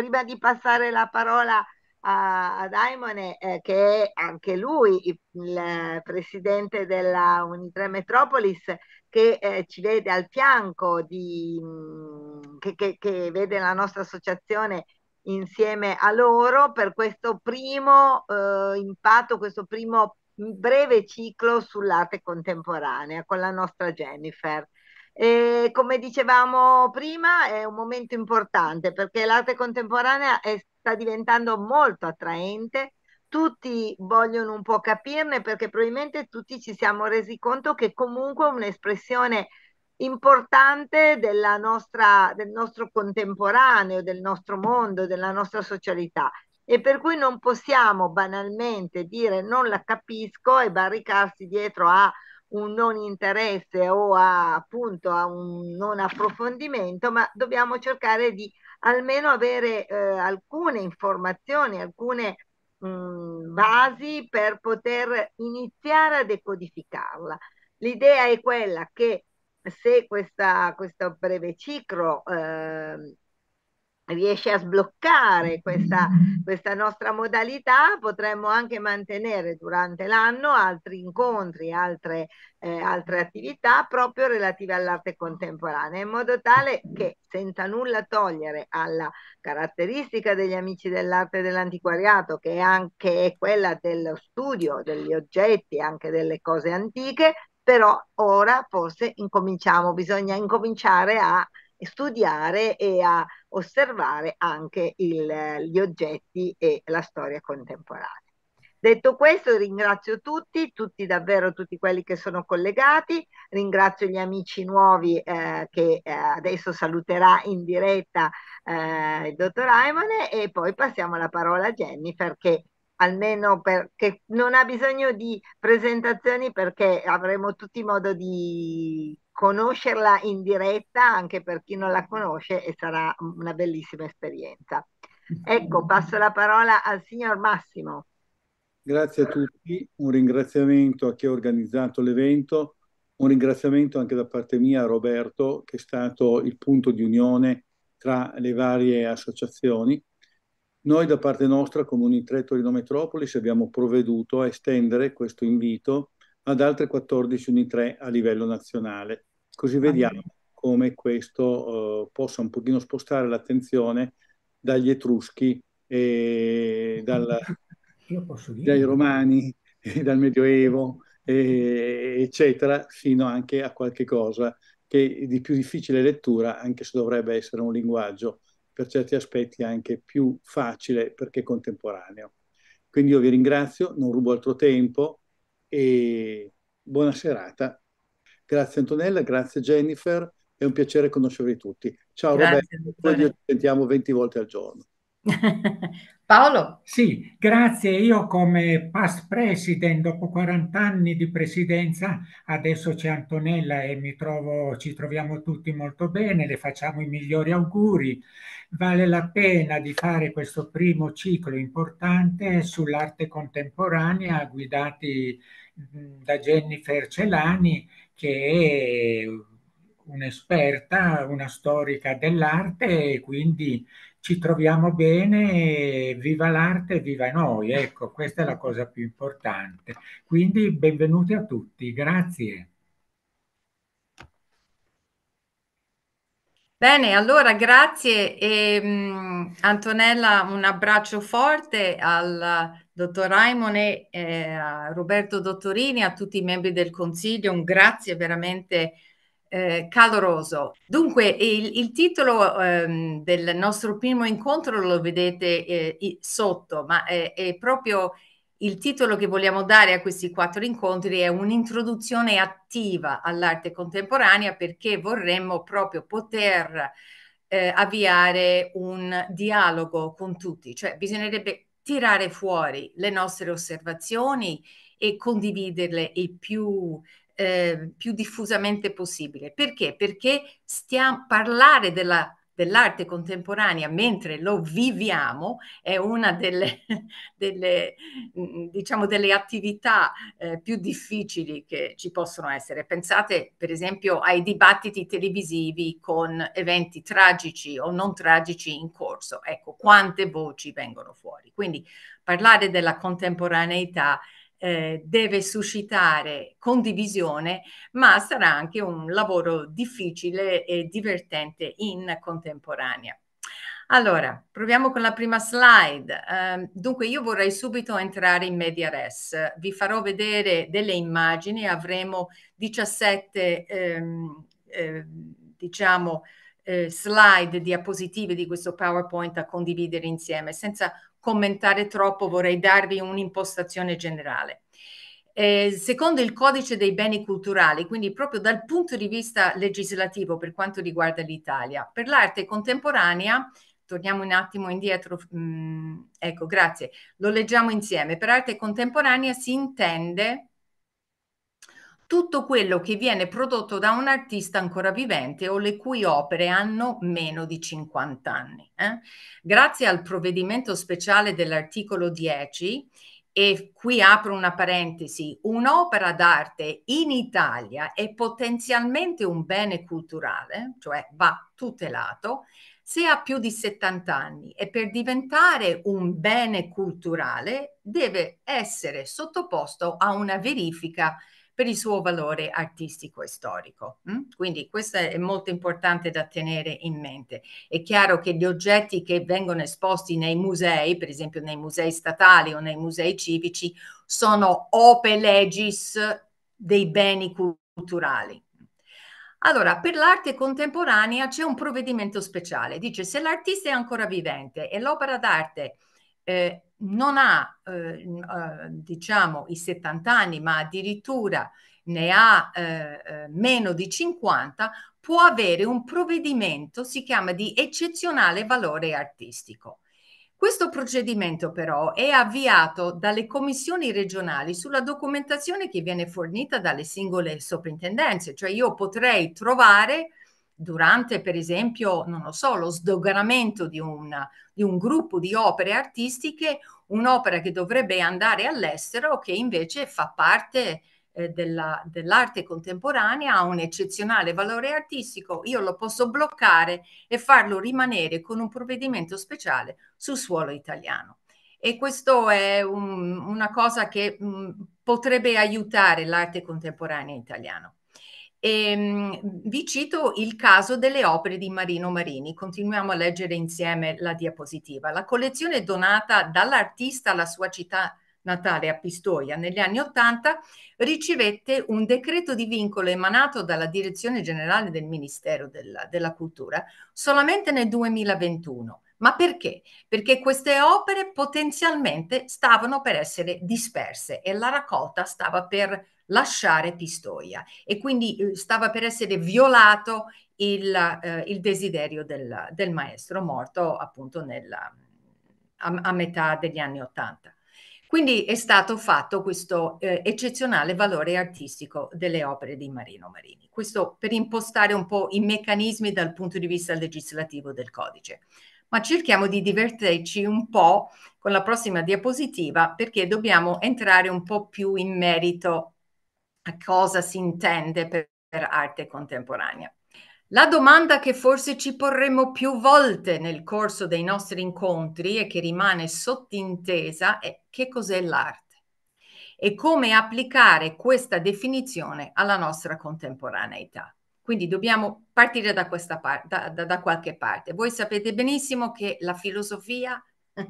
prima di passare la parola a, a Daimone, eh, che è anche lui il, il presidente della Unitre Metropolis, che eh, ci vede al fianco, di, mm, che, che, che, vede la nostra associazione insieme a loro per questo primo eh, impatto, questo primo breve ciclo sull'arte contemporanea con la nostra Jennifer. E come dicevamo prima, è un momento importante perché l'arte contemporanea è, sta diventando molto attraente, tutti vogliono un po' capirne perché probabilmente tutti ci siamo resi conto che comunque è un'espressione importante della nostra, del nostro contemporaneo, del nostro mondo, della nostra socialità e per cui non possiamo banalmente dire non la capisco e barricarsi dietro a un non interesse o a, appunto a un non approfondimento, ma dobbiamo cercare di almeno avere eh, alcune informazioni, alcune mh, mm, basi per poter iniziare a decodificarla. L'idea è quella che se questa, questo breve ciclo eh, riesce a sbloccare questa, questa, nostra modalità, potremmo anche mantenere durante l'anno altri incontri, altre, eh, altre attività proprio relative all'arte contemporanea, in modo tale che senza nulla togliere alla caratteristica degli amici dell'arte e dell'antiquariato, che è anche quella dello studio degli oggetti, anche delle cose antiche, però ora forse incominciamo, bisogna incominciare a studiare e a osservare anche il, gli oggetti e la storia contemporanea. Detto questo ringrazio tutti, tutti davvero tutti quelli che sono collegati, ringrazio gli amici nuovi eh, che eh, adesso saluterà in diretta eh, il dottor Aimone e poi passiamo la parola a Jennifer che almeno perché non ha bisogno di presentazioni perché avremo tutti modo di conoscerla in diretta anche per chi non la conosce e sarà una bellissima esperienza. Ecco, passo la parola al signor Massimo. Grazie a tutti, un ringraziamento a chi ha organizzato l'evento, un ringraziamento anche da parte mia a Roberto che è stato il punto di unione tra le varie associazioni. Noi da parte nostra come Unitre Torino Metropolis abbiamo provveduto a estendere questo invito ad altre 14 Unitre a livello nazionale. Così vediamo come questo eh, possa un pochino spostare l'attenzione dagli etruschi e dal, dai romani e dal medioevo e, eccetera fino anche a qualche cosa che di più difficile lettura anche se dovrebbe essere un linguaggio per certi aspetti anche più facile perché contemporaneo quindi io vi ringrazio non rubo altro tempo e buona serata Grazie Antonella, grazie Jennifer, è un piacere conoscervi tutti. Ciao grazie, Roberto, ci sentiamo 20 volte al giorno. Paolo? Sì, grazie. Io come past president, dopo 40 anni di presidenza, adesso c'è Antonella e trovo, ci troviamo tutti molto bene, le facciamo i migliori auguri. Vale la pena di fare questo primo ciclo importante sull'arte contemporanea guidati mm, da Jennifer Celani che è un'esperta, una storica dell'arte e quindi ci troviamo bene, viva l'arte, viva noi, ecco, questa è la cosa più importante. Quindi benvenuti a tutti, grazie. Bene, allora grazie e, um, Antonella, un abbraccio forte al Dottor Raimone, eh, a Roberto Dottorini, a tutti i membri del Consiglio, un grazie veramente eh, caloroso. Dunque, il, il titolo ehm, del nostro primo incontro lo vedete eh, sotto, ma è, eh, è proprio il titolo che vogliamo dare a questi quattro incontri è un'introduzione attiva all'arte contemporanea perché vorremmo proprio poter eh, avviare un dialogo con tutti, cioè bisognerebbe tirare fuori le nostre osservazioni e condividerle il più, eh, più diffusamente possibile. Perché? Perché stiamo parlare della dell'arte contemporanea mentre lo viviamo è una delle, delle, mm, diciamo, delle attività eh, più difficili che ci possono essere. Pensate per esempio ai dibattiti televisivi con eventi tragici o non tragici in corso. Ecco, quante voci vengono fuori. Quindi parlare della contemporaneità eh, deve suscitare condivisione, ma sarà anche un lavoro difficile e divertente in contemporanea. Allora, proviamo con la prima slide. Um, dunque, io vorrei subito entrare in media res. Vi farò vedere delle immagini, avremo 17, ehm, eh, diciamo, eh, slide diapositive di questo PowerPoint a condividere insieme, senza commentare troppo, vorrei darvi un'impostazione generale. Eh, secondo il codice dei beni culturali, quindi proprio dal punto di vista legislativo per quanto riguarda l'Italia, per l'arte contemporanea, torniamo un attimo indietro, mh, mm, ecco grazie, lo leggiamo insieme, per arte contemporanea si intende tutto quello che viene prodotto da un artista ancora vivente o le cui opere hanno meno di 50 anni. Eh? Grazie al provvedimento speciale dell'articolo 10, e qui apro una parentesi, un'opera d'arte in Italia è potenzialmente un bene culturale, cioè va tutelato, se ha più di 70 anni e per diventare un bene culturale deve essere sottoposto a una verifica per il suo valore artistico e storico. Mm? Quindi questo è molto importante da tenere in mente. È chiaro che gli oggetti che vengono esposti nei musei, per esempio nei musei statali o nei musei civici, sono ope legis dei beni culturali. Allora, per l'arte contemporanea c'è un provvedimento speciale. Dice se l'artista è ancora vivente e l'opera d'arte eh, non ha, eh, diciamo, i 70 anni, ma addirittura ne ha eh, meno di 50, può avere un provvedimento, si chiama di eccezionale valore artistico. Questo procedimento però è avviato dalle commissioni regionali sulla documentazione che viene fornita dalle singole soprintendenze, cioè io potrei trovare durante per esempio, non lo so, lo sdoganamento di, una, di un gruppo di opere artistiche, un'opera che dovrebbe andare all'estero che invece fa parte eh, della, dell'arte contemporanea, ha un eccezionale valore artistico, io lo posso bloccare e farlo rimanere con un provvedimento speciale sul suolo italiano. E questo è un, una cosa che mh, mm, potrebbe aiutare l'arte contemporanea italiana. E, ehm, vi cito il caso delle opere di Marino Marini. Continuiamo a leggere insieme la diapositiva. La collezione donata dall'artista alla sua città natale a Pistoia negli anni Ottanta ricevette un decreto di vincolo emanato dalla Direzione Generale del Ministero della, della Cultura solamente nel 2021. Ma perché? Perché queste opere potenzialmente stavano per essere disperse e la raccolta stava per lasciare Pistoia e quindi eh, stava per essere violato il, eh, il desiderio del, del, maestro morto appunto nella, a, a, metà degli anni Ottanta. Quindi è stato fatto questo eh, eccezionale valore artistico delle opere di Marino Marini. Questo per impostare un po' i meccanismi dal punto di vista legislativo del codice. Ma cerchiamo di divertirci un po' con la prossima diapositiva perché dobbiamo entrare un po' più in merito cosa si intende per, per arte contemporanea. La domanda che forse ci porremo più volte nel corso dei nostri incontri e che rimane sottintesa è che cos'è l'arte e come applicare questa definizione alla nostra contemporaneità. Quindi dobbiamo partire da, par- da, da, da qualche parte. Voi sapete benissimo che la filosofia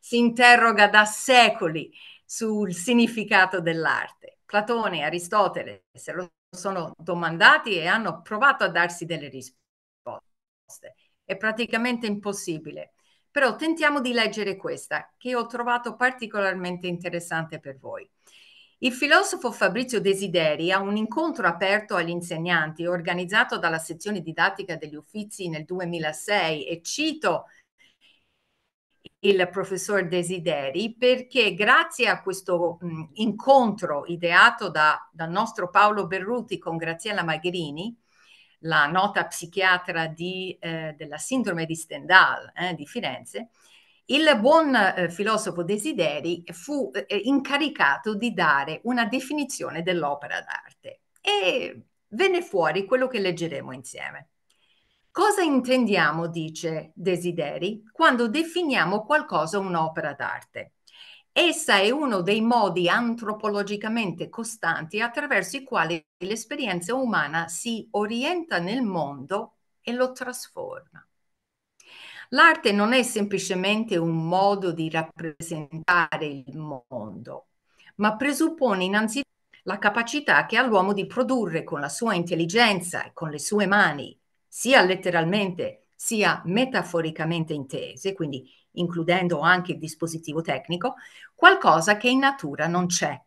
si interroga da secoli sul significato dell'arte Platone Aristotele se lo sono domandati e hanno provato a darsi delle risposte. È praticamente impossibile. Però tentiamo di leggere questa, che ho trovato particolarmente interessante per voi. Il filosofo Fabrizio Desideri a un incontro aperto agli insegnanti organizzato dalla sezione didattica degli Uffizi nel 2006 e cito il professor Desideri perché grazie a questo mh, incontro ideato da, dal nostro Paolo Berruti con Graziella Magrini, la nota psichiatra di, eh, della sindrome di Stendhal eh, di Firenze, il buon eh, filosofo Desideri fu eh, incaricato di dare una definizione dell'opera d'arte e venne fuori quello che leggeremo insieme. Cosa intendiamo, dice Desideri, quando definiamo qualcosa un'opera d'arte? Essa è uno dei modi antropologicamente costanti attraverso i quali l'esperienza umana si orienta nel mondo e lo trasforma. L'arte non è semplicemente un modo di rappresentare il mondo, ma presuppone innanzitutto la capacità che ha l'uomo di produrre con la sua intelligenza e con le sue mani sia letteralmente sia metaforicamente intese, quindi includendo anche il dispositivo tecnico, qualcosa che in natura non c'è.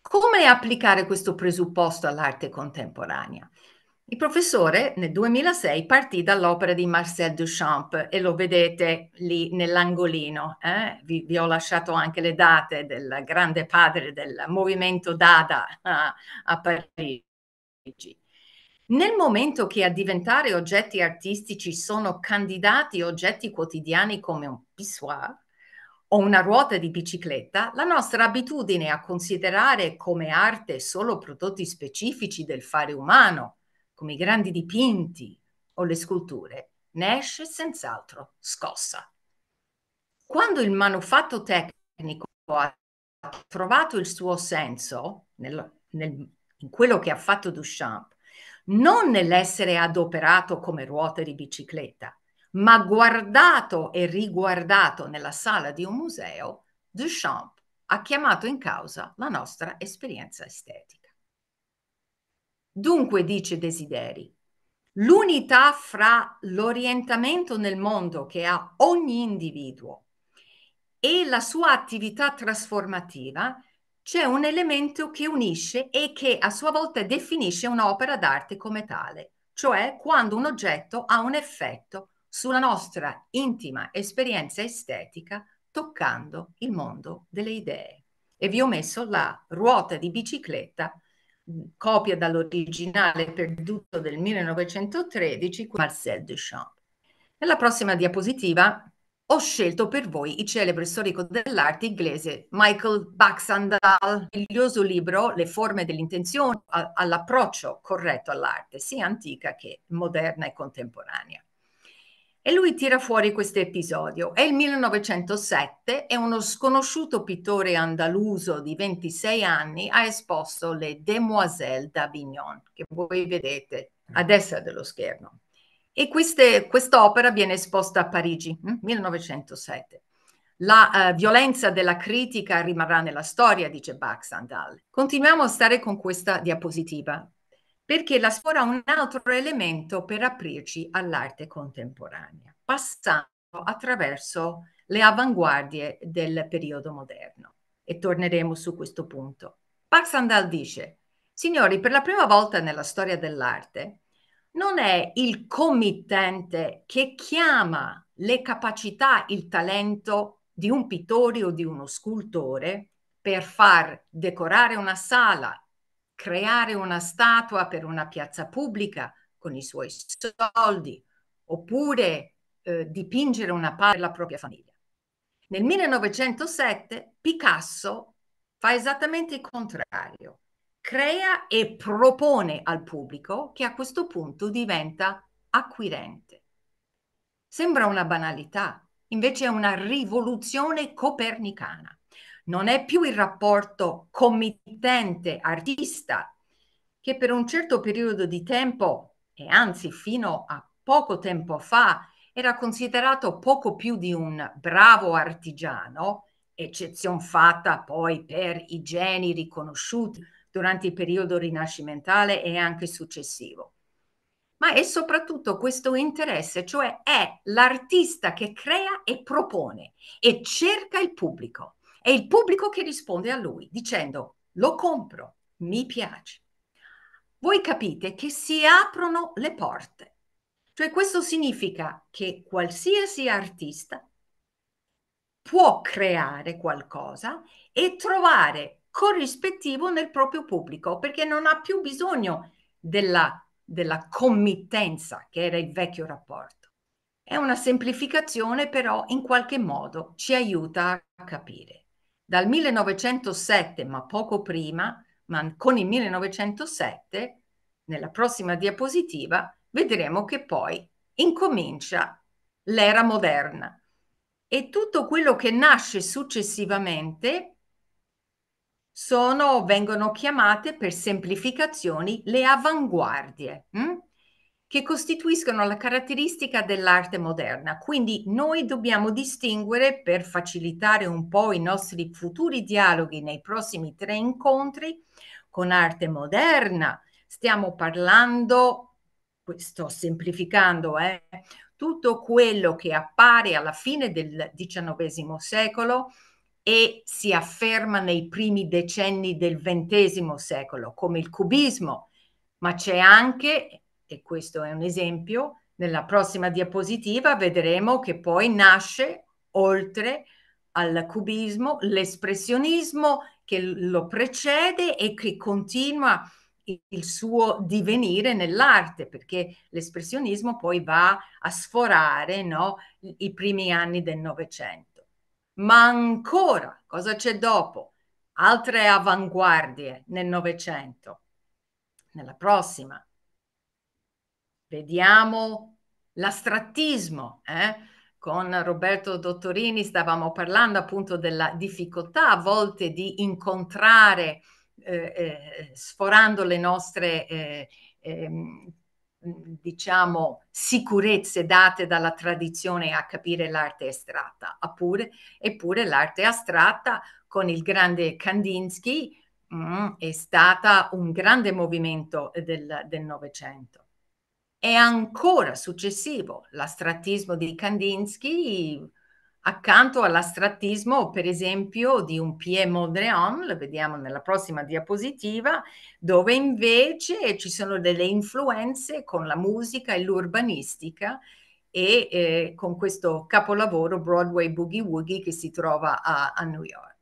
Come applicare questo presupposto all'arte contemporanea? Il professore nel 2006 partì dall'opera di Marcel Duchamp e lo vedete lì nell'angolino. Eh? Vi, vi, ho lasciato anche le date del grande padre del movimento Dada a, ah, a Parigi. Nel momento che a diventare oggetti artistici sono candidati oggetti quotidiani come un pissoir o una ruota di bicicletta, la nostra abitudine a considerare come arte solo prodotti specifici del fare umano, come i grandi dipinti o le sculture, ne esce senz'altro scossa. Quando il manufatto tecnico ha trovato il suo senso nel, nel, in quello che ha fatto Duchamp, non nell'essere adoperato come ruote di bicicletta, ma guardato e riguardato nella sala di un museo, Duchamp ha chiamato in causa la nostra esperienza estetica. Dunque, dice Desideri, l'unità fra l'orientamento nel mondo che ha ogni individuo e la sua attività trasformativa c'è un elemento che unisce e che a sua volta definisce un'opera d'arte come tale, cioè quando un oggetto ha un effetto sulla nostra intima esperienza estetica toccando il mondo delle idee. E vi ho messo la ruota di bicicletta, copia dall'originale perduto del 1913, Marcel Duchamp. Nella prossima diapositiva ho scelto per voi il celebre storico dell'arte inglese Michael Baxandall, meraviglioso libro Le forme dell'intenzione all'approccio corretto all'arte, sia antica che moderna e contemporanea. E lui tira fuori questo episodio. È il 1907 e uno sconosciuto pittore andaluso di 26 anni ha esposto le Demoiselles d'Avignon, che voi vedete a destra dello schermo. E queste, quest'opera viene esposta a Parigi, 1907. Mm, la eh, violenza della critica rimarrà nella storia, dice Bach Sandal. Continuiamo a stare con questa diapositiva, perché la sfora un altro elemento per aprirci all'arte contemporanea, passando attraverso le avanguardie del periodo moderno. E torneremo su questo punto. Bach Sandal dice, signori, per la prima volta nella storia dell'arte, non è il committente che chiama le capacità, il talento di un pittore o di uno scultore per far decorare una sala, creare una statua per una piazza pubblica con i suoi soldi, oppure eh, dipingere una parte della propria famiglia. Nel 1907 Picasso fa esattamente il contrario crea e propone al pubblico che a questo punto diventa acquirente. Sembra una banalità, invece è una rivoluzione copernicana. Non è più il rapporto committente-artista che per un certo periodo di tempo, e anzi fino a poco tempo fa, era considerato poco più di un bravo artigiano, eccezion fatta poi per i geni riconosciuti durante il periodo rinascimentale e anche successivo. Ma è soprattutto questo interesse, cioè è l'artista che crea e propone e cerca il pubblico. È il pubblico che risponde a lui dicendo lo compro, mi piace. Voi capite che si aprono le porte. Cioè questo significa che qualsiasi artista può creare qualcosa e trovare corrispettivo nel proprio pubblico, perché non ha più bisogno della, della committenza, che era il vecchio rapporto. È una semplificazione, però in qualche modo ci aiuta a capire. Dal 1907, ma poco prima, ma con il 1907, nella prossima diapositiva, vedremo che poi incomincia l'era moderna e tutto quello che nasce successivamente sono, vengono chiamate per semplificazioni le avanguardie, hm? che costituiscono la caratteristica dell'arte moderna. Quindi noi dobbiamo distinguere, per facilitare un po' i nostri futuri dialoghi nei prossimi tre incontri, con arte moderna stiamo parlando, sto semplificando, eh, tutto quello che appare alla fine del XIX secolo e si afferma nei primi decenni del XX secolo come il cubismo, ma c'è anche, e questo è un esempio, nella prossima diapositiva vedremo che poi nasce oltre al cubismo l'espressionismo che lo precede e che continua il suo divenire nell'arte, perché l'espressionismo poi va a sforare no, i primi anni del Novecento ma ancora cosa c'è dopo? Altre avanguardie nel Novecento. Nella prossima vediamo l'astrattismo. Eh? Con Roberto Dottorini stavamo parlando appunto della difficoltà a volte di incontrare, eh, eh, sforando le nostre eh, ehm, Mhmm, diciamo, sicurezze date dalla tradizione a capire l'arte astratta, eppure l'arte astratta con il grande Kandinsky mm, è stata un grande movimento del Novecento. È ancora successivo l'astrattismo di Kandinsky accanto all'astrattismo, per esempio, di un Pierre Mondrian, lo vediamo nella prossima diapositiva, dove invece ci sono delle influenze con la musica e l'urbanistica e eh, con questo capolavoro Broadway Boogie Woogie che si trova a, a New York.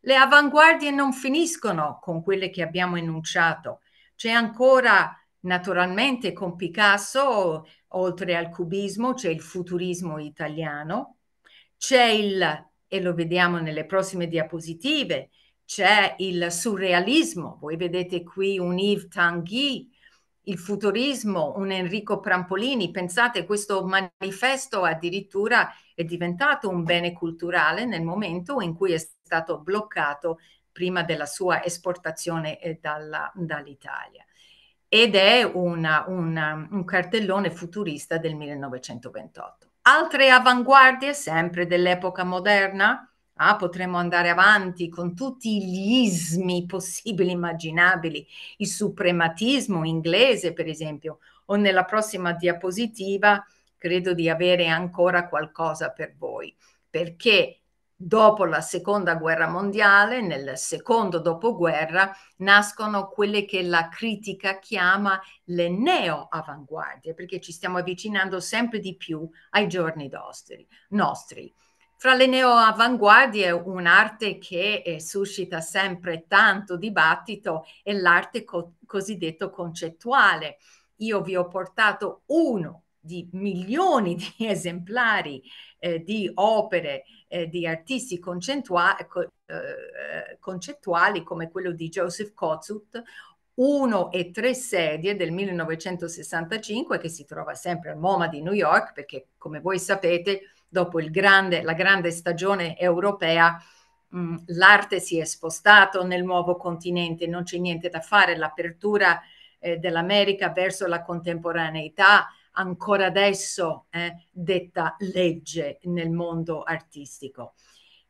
Le avanguardie non finiscono con quelle che abbiamo enunciato, c'è ancora naturalmente con Picasso, oltre al cubismo, c'è il futurismo italiano, c'è il, e lo vediamo nelle prossime diapositive, c'è il surrealismo, voi vedete qui un Yves Tanguy, il futurismo, un Enrico Prampolini, pensate questo manifesto addirittura è diventato un bene culturale nel momento in cui è stato bloccato prima della sua esportazione eh, dalla, dall'Italia ed è una, una, un cartellone futurista del 1928. Altre avanguardie, sempre dell'epoca moderna, ah, potremmo andare avanti con tutti gli ismi possibili, immaginabili, il suprematismo inglese, per esempio, o nella prossima diapositiva credo di avere ancora qualcosa per voi, perché dopo la seconda guerra mondiale, nel secondo dopoguerra, nascono quelle che la critica chiama le neo-avanguardie, perché ci stiamo avvicinando sempre di più ai giorni nostri. Fra le neo-avanguardie, un'arte che eh, suscita sempre tanto dibattito è l'arte co cosiddetta concettuale. Io vi ho portato uno di milioni di esemplari eh, di opere eh, di artisti ecco, eh, concettuali come quello di Joseph Kotzut, uno e tre sedie del 1965 che si trova sempre al MoMA di New York perché come voi sapete dopo grande, la grande stagione europea mm, l'arte si è spostata nel nuovo continente, non c'è niente da fare, l'apertura eh, dell'America verso la contemporaneità ancora adesso eh, detta legge nel mondo artistico.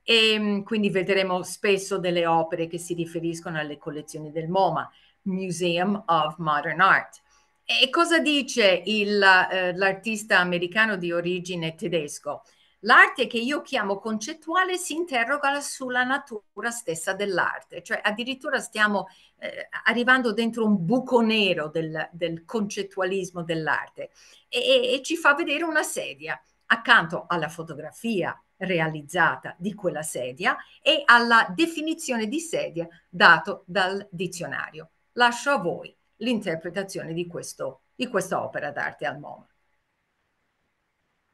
E ehm, quindi vedremo spesso delle opere che si riferiscono alle collezioni del MoMA, Museum of Modern Art. E cosa dice il, eh, l'artista americano di origine tedesco? L'arte che io chiamo concettuale si interroga sulla natura stessa dell'arte, cioè addirittura stiamo eh, arrivando dentro un buco nero del, del concettualismo dell'arte e, e ci fa vedere una sedia accanto alla fotografia realizzata di quella sedia e alla definizione di sedia dato dal dizionario. Lascio a voi l'interpretazione di, di questa opera d'arte al MoMA.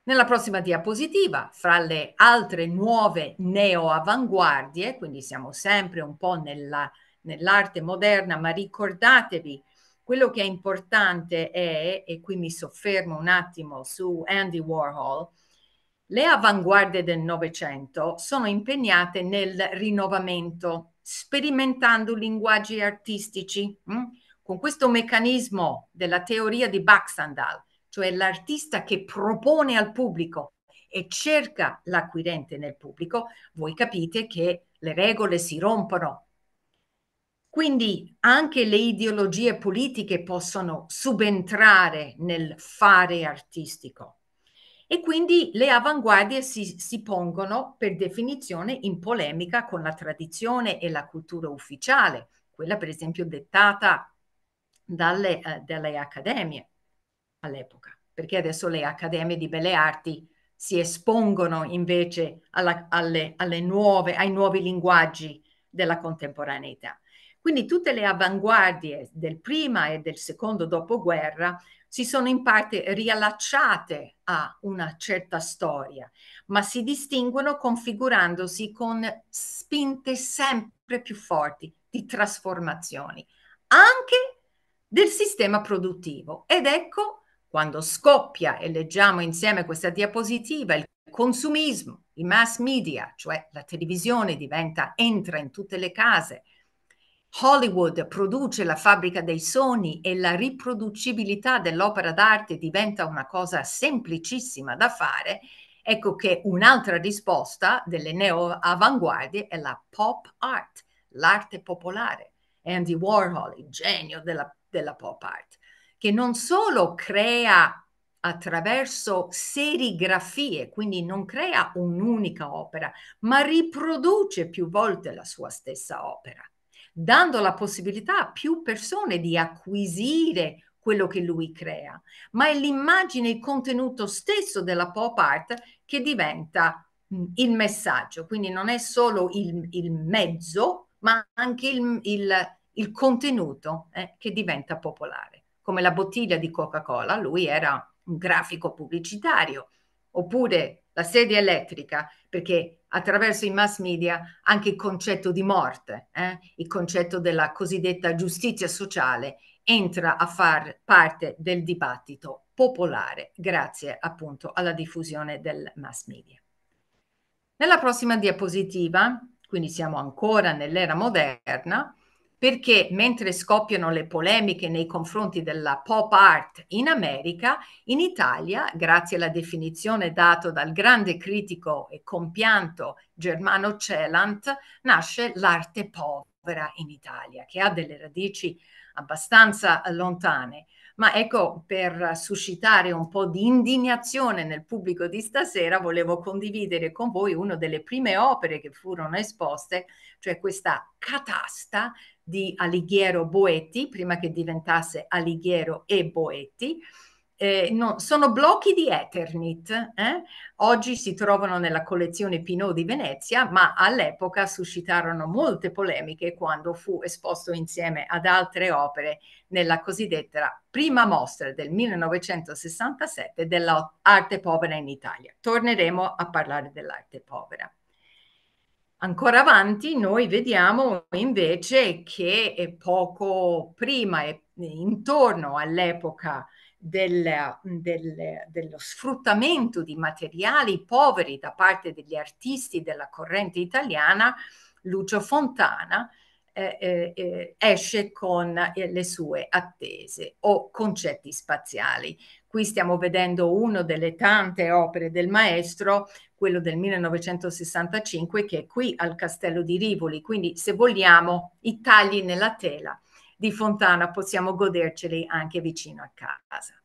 Nella prossima diapositiva, fra le altre nuove neoavanguardie, quindi siamo sempre un po' nella, nell'arte moderna, ma ricordatevi quello che è importante è, e qui mi soffermo un attimo su Andy Warhol, le avanguardie del Novecento sono impegnate nel rinnovamento, sperimentando linguaggi artistici, mh? Hm? con questo meccanismo della teoria di Baxandal, cioè l'artista che propone al pubblico e cerca l'acquirente nel pubblico, voi capite che le regole si rompono, quindi anche le ideologie politiche possono subentrare nel fare artistico e quindi le avanguardie si, si pongono per definizione in polemica con la tradizione e la cultura ufficiale, quella per esempio dettata dalle, eh, dalle accademie all'epoca, perché adesso le accademie di belle arti si espongono invece alla, alle, alle nuove, ai nuovi linguaggi della contemporaneità. Quindi tutte le avanguardie del prima e del secondo dopoguerra si sono in parte riallacciate a una certa storia, ma si distinguono configurandosi con spinte sempre più forti di trasformazioni, anche del sistema produttivo. Ed ecco, quando scoppia, e leggiamo insieme questa diapositiva, il consumismo, i mass media, cioè la televisione diventa, entra in tutte le case, Hollywood produce la fabbrica dei sogni e la riproducibilità dell'opera d'arte diventa una cosa semplicissima da fare, ecco che un'altra risposta delle neo-avanguardie è la pop art, l'arte popolare. Andy Warhol, il genio della, della pop art, che non solo crea attraverso serigrafie, quindi non crea un'unica opera, ma riproduce più volte la sua stessa opera dando la possibilità a più persone di acquisire quello che lui crea, ma è l'immagine, il contenuto stesso della pop art che diventa mm, il messaggio, quindi non è solo il, il mezzo, ma anche il, il, il contenuto eh, che diventa popolare, come la bottiglia di Coca-Cola, lui era un grafico pubblicitario, oppure la sedia elettrica, perché attraverso i mass media anche il concetto di morte, eh? il concetto della cosiddetta giustizia sociale entra a far parte del dibattito popolare grazie appunto alla diffusione del mass media. Nella prossima diapositiva, quindi siamo ancora nell'era moderna, perché mentre scoppiano le polemiche nei confronti della pop art in America, in Italia, grazie alla definizione data dal grande critico e compianto Germano Celant, nasce l'arte povera in Italia, che ha delle radici abbastanza lontane. Ma ecco, per suscitare un po' di indignazione nel pubblico di stasera, volevo condividere con voi una delle prime opere che furono esposte, cioè questa catasta di Alighiero Boetti, prima che diventasse Alighiero e Boetti, eh, no, sono blocchi di Eternit. Eh? Oggi si trovano nella collezione Pinot di Venezia, ma all'epoca suscitarono molte polemiche quando fu esposto insieme ad altre opere nella cosiddetta prima mostra del 1967 dell'arte povera in Italia. Torneremo a parlare dell'arte povera. Ancora avanti noi vediamo invece che eh, poco prima e intorno all'epoca del, del, dello sfruttamento di materiali poveri da parte degli artisti della corrente italiana, Lucio Fontana eh, eh, eh esce con eh, le sue attese o concetti spaziali. Qui stiamo vedendo una delle tante opere del maestro, quello del 1965, che è qui al Castello di Rivoli, quindi se vogliamo i tagli nella tela di Fontana possiamo goderceli anche vicino a casa.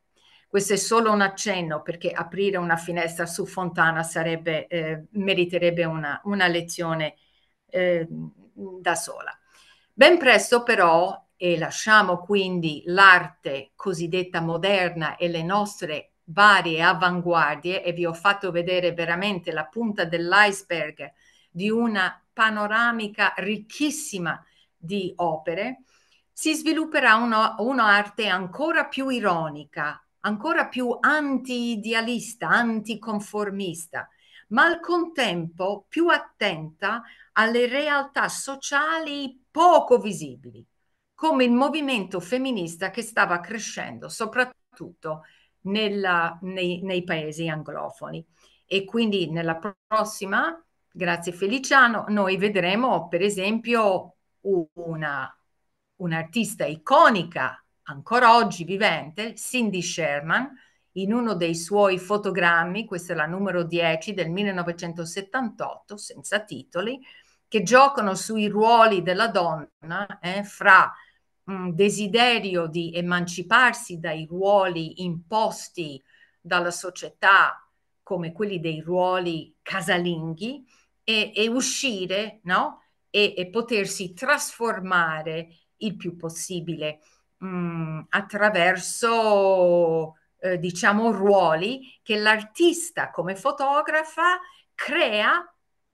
Questo è solo un accenno perché aprire una finestra su Fontana sarebbe, eh, meriterebbe una, una lezione eh, da sola. Ben presto però, e lasciamo quindi l'arte cosiddetta moderna e le nostre varie avanguardie, e vi ho fatto vedere veramente la punta dell'iceberg di una panoramica ricchissima di opere, si svilupperà un'arte ancora più ironica, ancora più anti-idealista, anticonformista, ma al contempo più attenta alle realtà sociali poco visibili, come il movimento femminista che stava crescendo, soprattutto nella, nei, nei paesi anglofoni. E quindi nella prossima, grazie Feliciano, noi vedremo per esempio una un'artista iconica ancora oggi vivente, Cindy Sherman, in uno dei suoi fotogrammi, questa è la numero 10 del 1978, senza titoli, che giocano sui ruoli della donna eh, fra mh, mm, desiderio di emanciparsi dai ruoli imposti dalla società come quelli dei ruoli casalinghi e, e uscire no? e, e potersi trasformare il più possibile mh, mm, attraverso, eh, diciamo, ruoli che l'artista come fotografa crea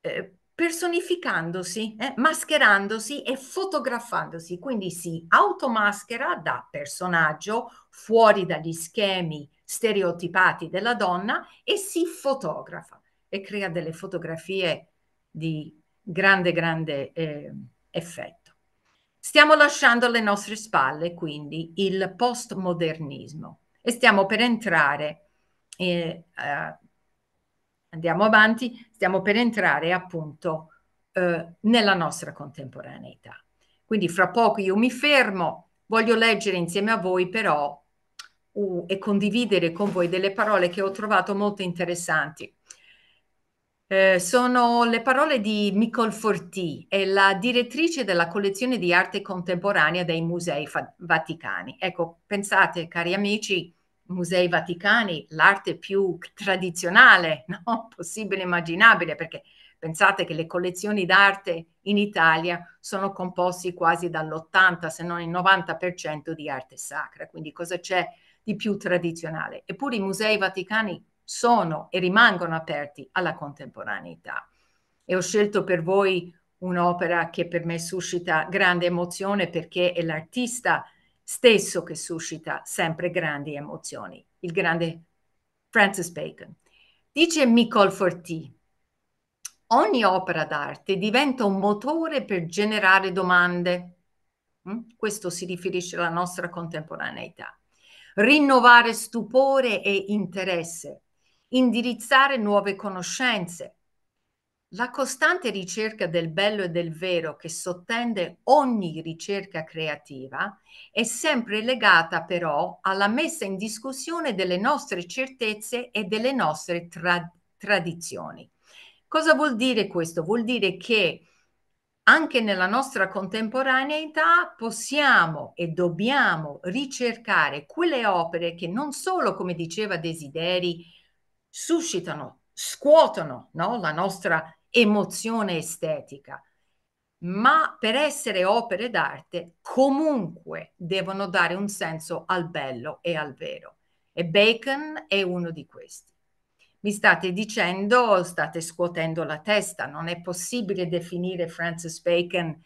eh, personificandosi, eh, mascherandosi e fotografandosi, quindi si automaschera da personaggio fuori dagli schemi stereotipati della donna e si fotografa e crea delle fotografie di grande, grande eh, effetto. Stiamo lasciando alle nostre spalle quindi il postmodernismo e stiamo per entrare, eh, eh, andiamo avanti, stiamo per entrare appunto eh, nella nostra contemporaneità. Quindi fra poco io mi fermo, voglio leggere insieme a voi però uh, e condividere con voi delle parole che ho trovato molto interessanti eh, sono le parole di Nicole Forti, è la direttrice della collezione di arte contemporanea dei Musei Fa- Vaticani. Ecco, pensate, cari amici, Musei Vaticani, l'arte più tradizionale no? possibile immaginabile, perché pensate che le collezioni d'arte in Italia sono composte quasi dall'80 se non il 90% di arte sacra, quindi cosa c'è di più tradizionale? Eppure i Musei Vaticani sono e rimangono aperti alla contemporaneità. E ho scelto per voi un'opera che per me suscita grande emozione perché è l'artista stesso che suscita sempre grandi emozioni, il grande Francis Bacon. Dice Nicole Forti, ogni opera d'arte diventa un motore per generare domande. Mm? Questo si riferisce alla nostra contemporaneità. Rinnovare stupore e interesse indirizzare nuove conoscenze. La costante ricerca del bello e del vero che sottende ogni ricerca creativa è sempre legata però alla messa in discussione delle nostre certezze e delle nostre tra- tradizioni. Cosa vuol dire questo? Vuol dire che anche nella nostra contemporaneità possiamo e dobbiamo ricercare quelle opere che non solo, come diceva Desideri, suscitano, scuotono no? la nostra emozione estetica, ma per essere opere d'arte comunque devono dare un senso al bello e al vero. E Bacon è uno di questi. Mi state dicendo, state scuotendo la testa, non è possibile definire Francis Bacon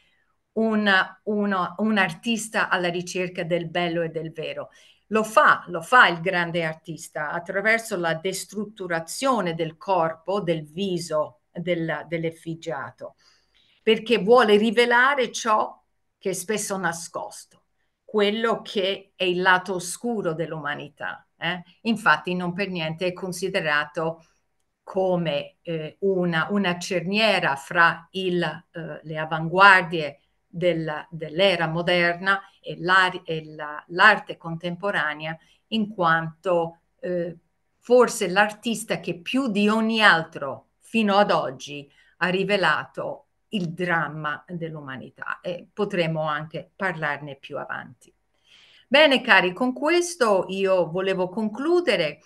una, una, un artista alla ricerca del bello e del vero. Lo fa, lo fa il grande artista attraverso la destrutturazione del corpo, del viso, del, dell'effigiato, perché vuole rivelare ciò che è spesso nascosto, quello che è il lato oscuro dell'umanità. Eh? Infatti non per niente è considerato come eh, una, una cerniera fra il, eh, le avanguardie dell'era moderna e, l'arte contemporanea in quanto eh, forse l'artista che più di ogni altro fino ad oggi ha rivelato il dramma dell'umanità e potremo anche parlarne più avanti. Bene cari, con questo io volevo concludere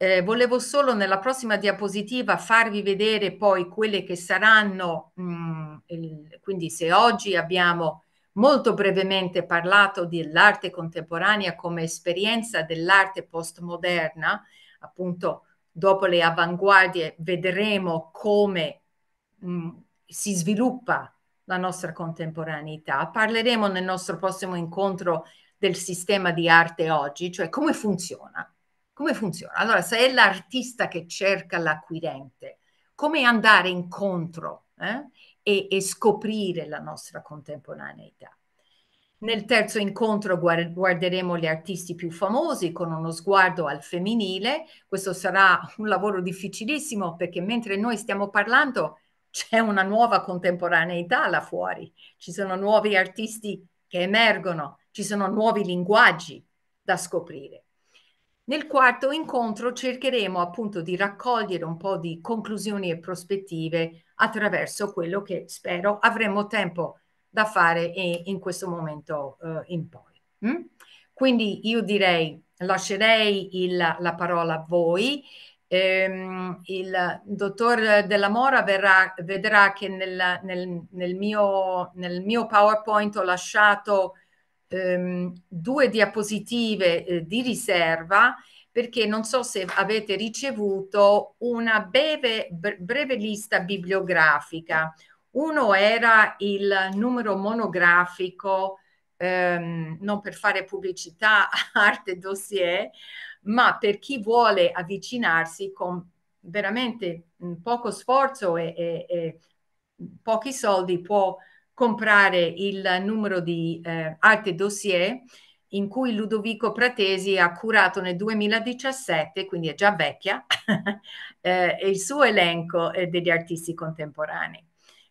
eh, volevo solo nella prossima diapositiva farvi vedere poi quelle che saranno, mh, il, quindi se oggi abbiamo molto brevemente parlato dell'arte contemporanea come esperienza dell'arte postmoderna, appunto dopo le avanguardie vedremo come mh, si sviluppa la nostra contemporaneità. Parleremo nel nostro prossimo incontro del sistema di arte oggi, cioè come funziona come funziona? Allora, se è l'artista che cerca l'acquirente, come andare incontro eh? e, e scoprire la nostra contemporaneità? Nel terzo incontro guarderemo gli artisti più famosi con uno sguardo al femminile. Questo sarà un lavoro difficilissimo perché mentre noi stiamo parlando c'è una nuova contemporaneità là fuori, ci sono nuovi artisti che emergono, ci sono nuovi linguaggi da scoprire. Nel quarto incontro cercheremo appunto di raccogliere un po' di conclusioni e prospettive attraverso quello che spero avremo tempo da fare in questo momento eh, in poi. Mm? Quindi io direi, lascerei il, la parola a voi. Ehm, il dottor Della Mora verrà, vedrà che nel, nel, nel, mio, nel mio PowerPoint ho lasciato ehm, due diapositive eh, di riserva perché non so se avete ricevuto una breve, breve lista bibliografica. Uno era il numero monografico, ehm, non per fare pubblicità a Arte Dossier, ma per chi vuole avvicinarsi con veramente poco sforzo e, e, e pochi soldi può comprare il numero di eh, Arte Dossier in cui Ludovico Pratesi ha curato nel 2017, quindi è già vecchia, eh, il suo elenco eh, degli artisti contemporanei.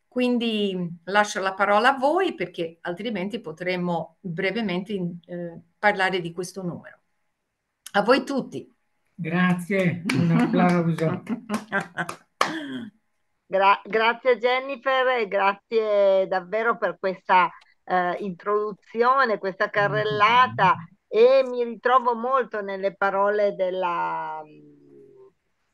Quindi lascio la parola a voi perché altrimenti potremmo brevemente eh, parlare di questo numero. A voi tutti. Grazie, un applauso. Gra- grazie Jennifer e grazie davvero per questa eh, introduzione, questa carrellata e mi ritrovo molto nelle parole della,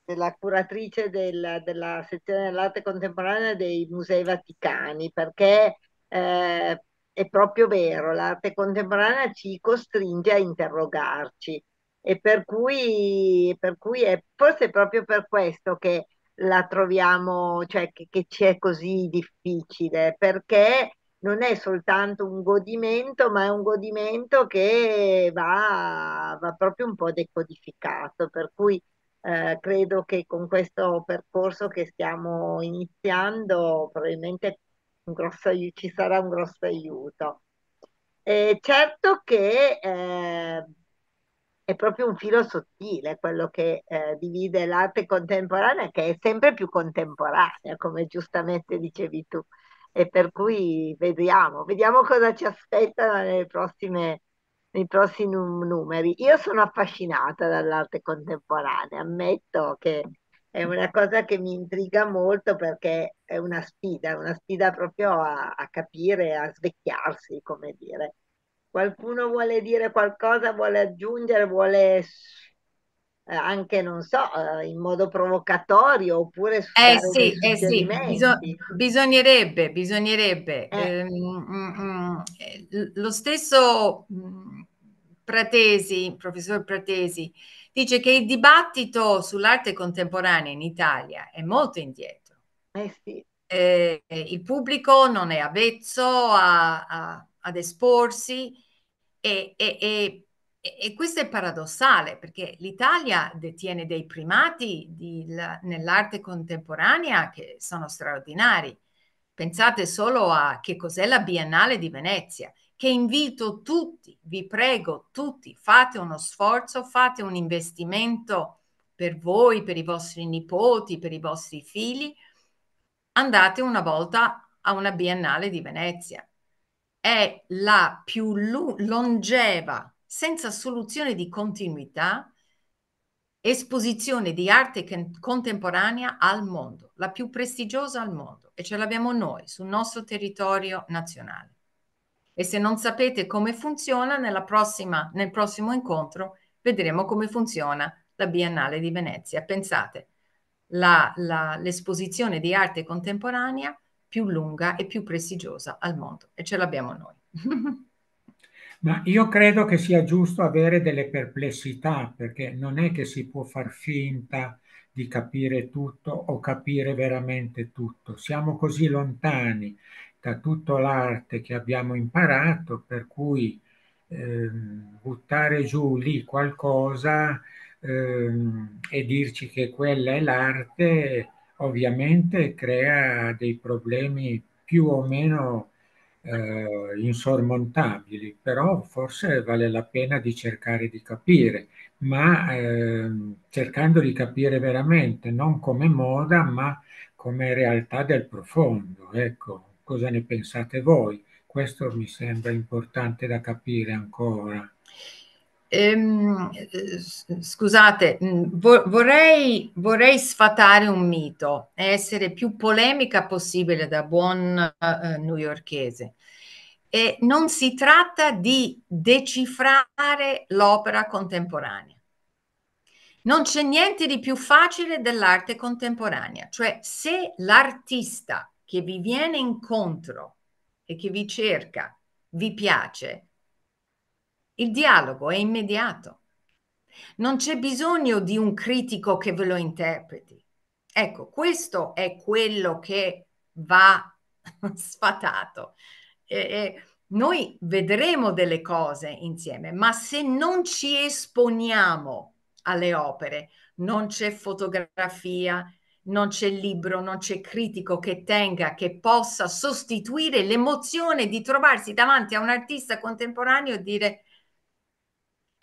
della curatrice del, della sezione dell'arte contemporanea dei Musei Vaticani perché eh, è proprio vero, l'arte contemporanea ci costringe a interrogarci e per cui, per cui è forse proprio per questo che la troviamo, cioè che, che ci è così difficile, perché non è soltanto un godimento, ma è un godimento che va, va proprio un po' decodificato, per cui eh, credo che con questo percorso che stiamo iniziando probabilmente un grosso, ci sarà un grosso aiuto. E certo che eh, è proprio un filo sottile quello che eh, divide l'arte contemporanea, che è sempre più contemporanea, come giustamente dicevi tu. E per cui vediamo, vediamo cosa ci aspetta nei prossimi numeri. Io sono affascinata dall'arte contemporanea, ammetto che è una cosa che mi intriga molto perché è una sfida, una sfida proprio a, a capire, a svecchiarsi, come dire. Qualcuno vuole dire qualcosa, vuole aggiungere, vuole eh, anche, non so, eh, in modo provocatorio oppure Eh sì, eh sì. Biso bisognerebbe, bisognerebbe. Eh. Ehm, mm, mm, eh, lo stesso mm, Pratesi, professor Pratesi, dice che il dibattito sull'arte contemporanea in Italia è molto indietro. Eh sì. eh, il pubblico non è avvezzo a, a, ad esporsi e, e, e, e questo è paradossale perché l'Italia detiene dei primati nell'arte contemporanea che sono straordinari. Pensate solo a che cos'è la Biennale di Venezia, che invito tutti, vi prego tutti, fate uno sforzo, fate un investimento per voi, per i vostri nipoti, per i vostri figli, andate una volta a una Biennale di Venezia è la più longeva, senza soluzione di continuità, esposizione di arte contemporanea al mondo, la più prestigiosa al mondo e ce l'abbiamo noi sul nostro territorio nazionale. E se non sapete come funziona, prossima, nel prossimo incontro vedremo come funziona la Biennale di Venezia. Pensate, l'esposizione di arte contemporanea più lunga e più prestigiosa al mondo e ce l'abbiamo noi. Ma io credo che sia giusto avere delle perplessità, perché non è che si può far finta di capire tutto o capire veramente tutto. Siamo così lontani da tutto l'arte che abbiamo imparato, per cui eh, buttare giù lì qualcosa eh, e dirci che quella è l'arte ovviamente crea dei problemi più o meno eh, insormontabili, però forse vale la pena di cercare di capire, ma eh, cercando di capire veramente, non come moda, ma come realtà del profondo. Ecco, cosa ne pensate voi? Questo mi sembra importante da capire ancora. Ehm, eh, scusate, mm, vorrei, vorrei, sfatare un mito e essere più polemica possibile da buon eh, newyorchese. E non si tratta di decifrare l'opera contemporanea. Non c'è niente di più facile dell'arte contemporanea, cioè se l'artista che vi viene incontro e che vi cerca vi piace, il dialogo è immediato. Non c'è bisogno di un critico che ve lo interpreti. Ecco, questo è quello che va sfatato. E, e noi vedremo delle cose insieme, ma se non ci esponiamo alle opere, non c'è fotografia, non c'è libro, non c'è critico che tenga, che possa sostituire l'emozione di trovarsi davanti a un artista contemporaneo e dire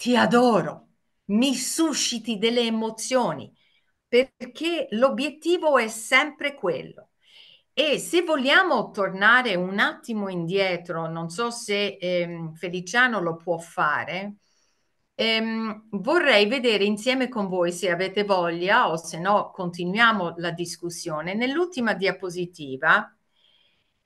ti adoro, mi susciti delle emozioni, perché l'obiettivo è sempre quello. E se vogliamo tornare un attimo indietro, non so se ehm, Feliciano lo può fare, ehm, vorrei vedere insieme con voi se avete voglia o se no continuiamo la discussione. Nell'ultima diapositiva,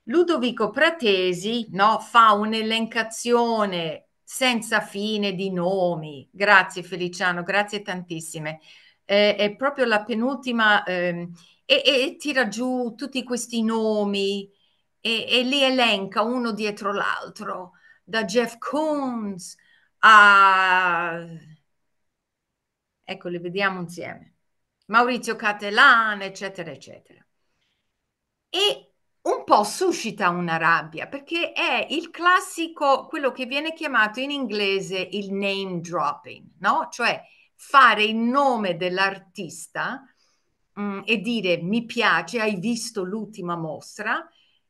Ludovico Pratesi no, fa un'elencazione senza fine di nomi. Grazie Feliciano, grazie tantissime. Eh, è proprio la penultima ehm, e, e, tira giù tutti questi nomi e, e li elenca uno dietro l'altro, da Jeff Koons a... Ecco, li vediamo insieme. Maurizio Catelan, eccetera, eccetera. E un po' suscita una rabbia perché è il classico, quello che viene chiamato in inglese il name dropping, no? Cioè fare il nome dell'artista mh, mm, e dire mi piace, hai visto l'ultima mostra,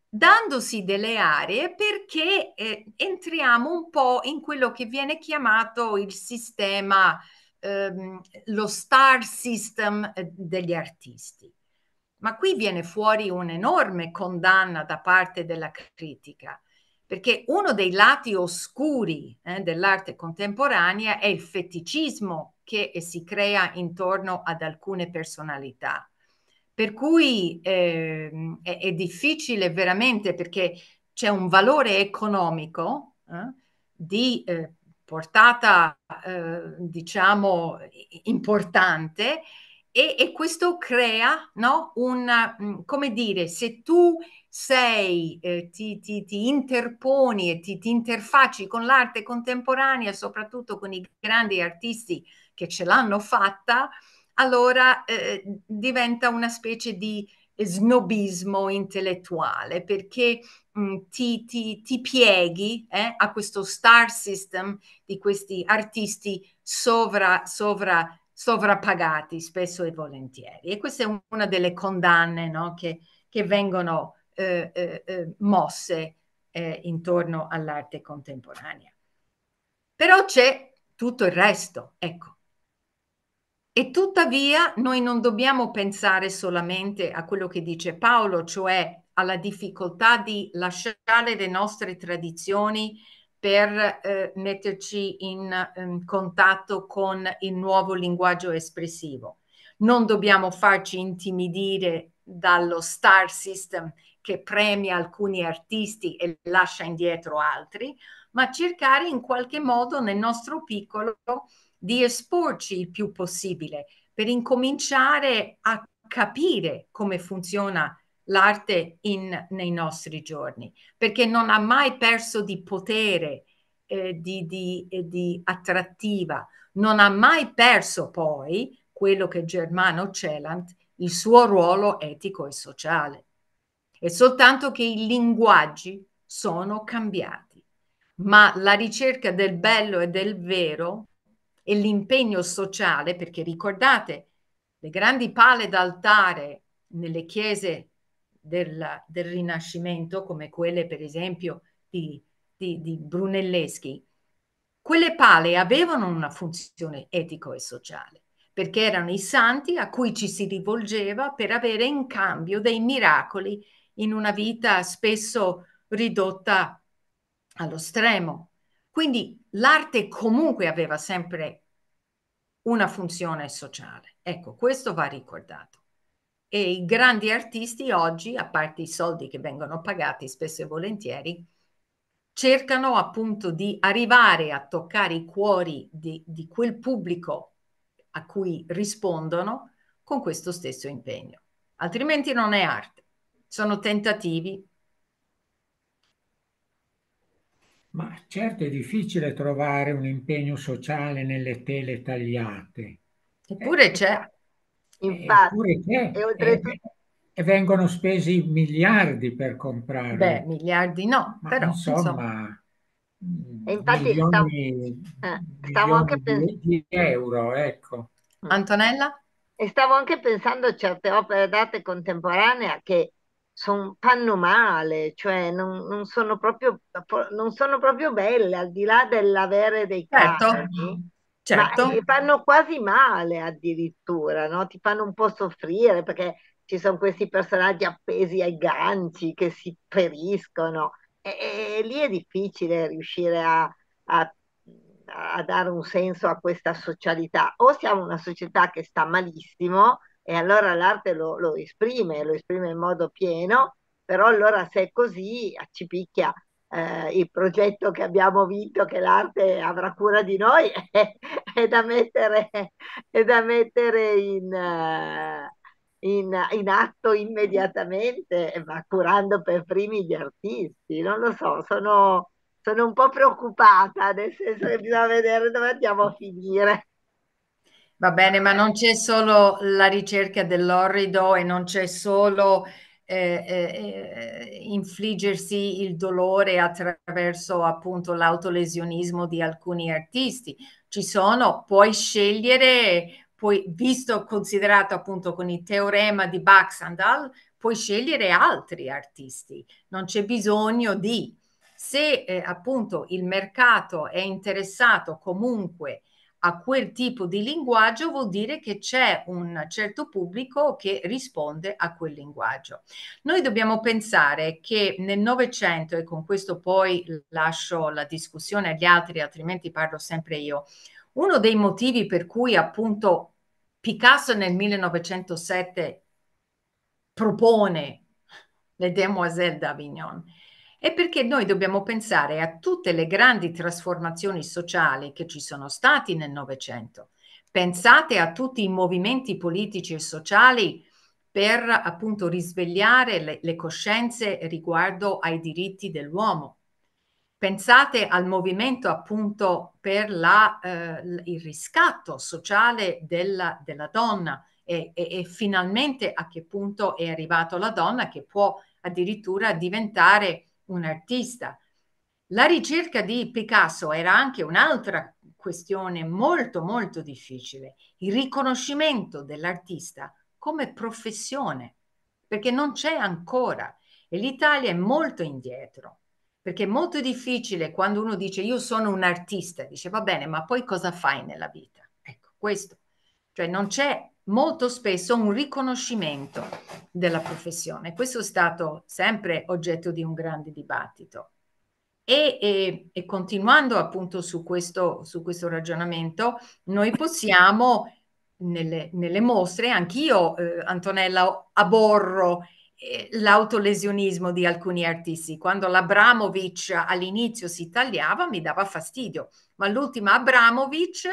dandosi delle aree perché eh, entriamo un po' in quello che viene chiamato il sistema, ehm, lo star system eh, degli artisti. Ma qui viene fuori un'enorme condanna da parte della critica, perché uno dei lati oscuri eh, dell'arte contemporanea è il feticismo che si crea intorno ad alcune personalità. Per cui eh, è, è, difficile veramente perché c'è un valore economico eh, di eh, portata, eh, diciamo, importante e, e questo crea, no? Un, mm, come dire, se tu sei, eh, ti, ti, ti, interponi e ti, ti, interfacci con l'arte contemporanea, soprattutto con i grandi artisti che ce l'hanno fatta, allora eh, diventa una specie di snobismo intellettuale perché mh, mm, ti, ti, ti, pieghi eh, a questo star system di questi artisti sovra, sovra sovrappagati spesso e volentieri. E questa è una delle condanne no, che, che, vengono eh, eh, eh, mosse eh, intorno all'arte contemporanea. Però c'è tutto il resto, ecco. E tuttavia noi non dobbiamo pensare solamente a quello che dice Paolo, cioè alla difficoltà di lasciare le nostre tradizioni per eh, metterci in, in ehm, contatto con il nuovo linguaggio espressivo. Non dobbiamo farci intimidire dallo star system che premia alcuni artisti e lascia indietro altri, ma cercare in qualche modo nel nostro piccolo di esporci il più possibile per incominciare a capire come funziona il l'arte nei nostri giorni, perché non ha mai perso di potere, eh, di, di, eh, di attrattiva, non ha mai perso poi quello che Germano Celant, il suo ruolo etico e sociale. È soltanto che i linguaggi sono cambiati, ma la ricerca del bello e del vero e l'impegno sociale, perché ricordate, le grandi pale d'altare nelle chiese del, del Rinascimento, come quelle per esempio di, di, di Brunelleschi, quelle pale avevano una funzione etico e sociale, perché erano i santi a cui ci si rivolgeva per avere in cambio dei miracoli in una vita spesso ridotta allo stremo. Quindi l'arte comunque aveva sempre una funzione sociale. Ecco, questo va ricordato e i grandi artisti oggi, a parte i soldi che vengono pagati spesso e volentieri, cercano appunto di arrivare a toccare i cuori di, di quel pubblico a cui rispondono con questo stesso impegno. Altrimenti non è arte, sono tentativi. Ma certo è difficile trovare un impegno sociale nelle tele tagliate. Eppure eh, c'è. Infatti, che, e oltretutto... E vengono spesi miliardi per comprare. Beh, miliardi no, Ma però insomma... insomma. Mm, infatti milioni, stavo, eh, stavo anche pensando... euro, ecco. Mm. Antonella? E stavo anche pensando a certe opere d'arte contemporanea che sono fanno male, cioè non, non, sono proprio, non sono proprio belle, al di là dell'avere dei certo. Casi. Certo. Ma ti fanno quasi male addirittura, no? ti fanno un po' soffrire perché ci sono questi personaggi appesi ai ganci che si feriscono e, e lì è difficile riuscire a, a, a, dare un senso a questa socialità. O siamo una società che sta malissimo e allora l'arte lo, lo esprime, lo esprime in modo pieno, però allora se è così ci picchia eh, il progetto che abbiamo vinto che l'arte avrà cura di noi è, è, da, mettere, è da mettere, in, eh, in, in atto immediatamente, ma curando per primi gli artisti. Non lo so, sono, sono un po' preoccupata, nel senso che bisogna vedere dove andiamo a finire. Va bene, ma non c'è solo la ricerca dell'orrido e non c'è solo eh, eh, eh, infliggersi il dolore attraverso appunto l'autolesionismo di alcuni artisti. Ci sono, puoi scegliere, puoi, visto considerato appunto con il teorema di Baxandal, puoi scegliere altri artisti, non c'è bisogno di se eh, appunto il mercato è interessato comunque a quel tipo di linguaggio vuol dire che c'è un certo pubblico che risponde a quel linguaggio. Noi dobbiamo pensare che nel Novecento, e con questo poi lascio la discussione agli altri, altrimenti parlo sempre io, uno dei motivi per cui appunto Picasso nel 1907 propone le Demoiselles d'Avignon è perché noi dobbiamo pensare a tutte le grandi trasformazioni sociali che ci sono state nel Novecento. Pensate a tutti i movimenti politici e sociali per appunto risvegliare le, le coscienze riguardo ai diritti dell'uomo. Pensate al movimento appunto per la, eh, il riscatto sociale della, della donna e, e, e finalmente a che punto è arrivata la donna che può addirittura diventare un artista. La ricerca di Picasso era anche un'altra questione molto molto difficile, il riconoscimento dell'artista come professione, perché non c'è ancora e l'Italia è molto indietro, perché è molto difficile quando uno dice io sono un artista, dice va bene, ma poi cosa fai nella vita? Ecco, questo, cioè non c'è molto spesso un riconoscimento della professione. Questo è stato sempre oggetto di un grande dibattito. E, e, e continuando appunto su questo, su questo, ragionamento, noi possiamo nelle, nelle mostre, anch'io eh, Antonella aborro eh, l'autolesionismo di alcuni artisti. Quando l'Abramovic all'inizio si tagliava mi dava fastidio, ma l'ultima Abramovic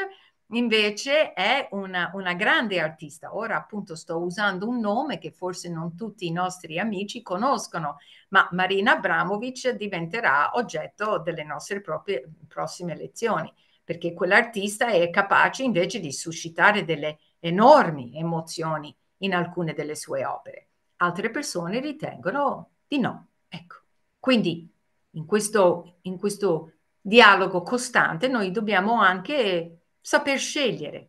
Invece è una, una, grande artista. Ora appunto sto usando un nome che forse non tutti i nostri amici conoscono, ma Marina Abramovic diventerà oggetto delle nostre proprie prossime lezioni, perché quell'artista è capace invece di suscitare delle enormi emozioni in alcune delle sue opere. Altre persone ritengono di no. Ecco, quindi in questo, in questo dialogo costante noi dobbiamo anche saper scegliere.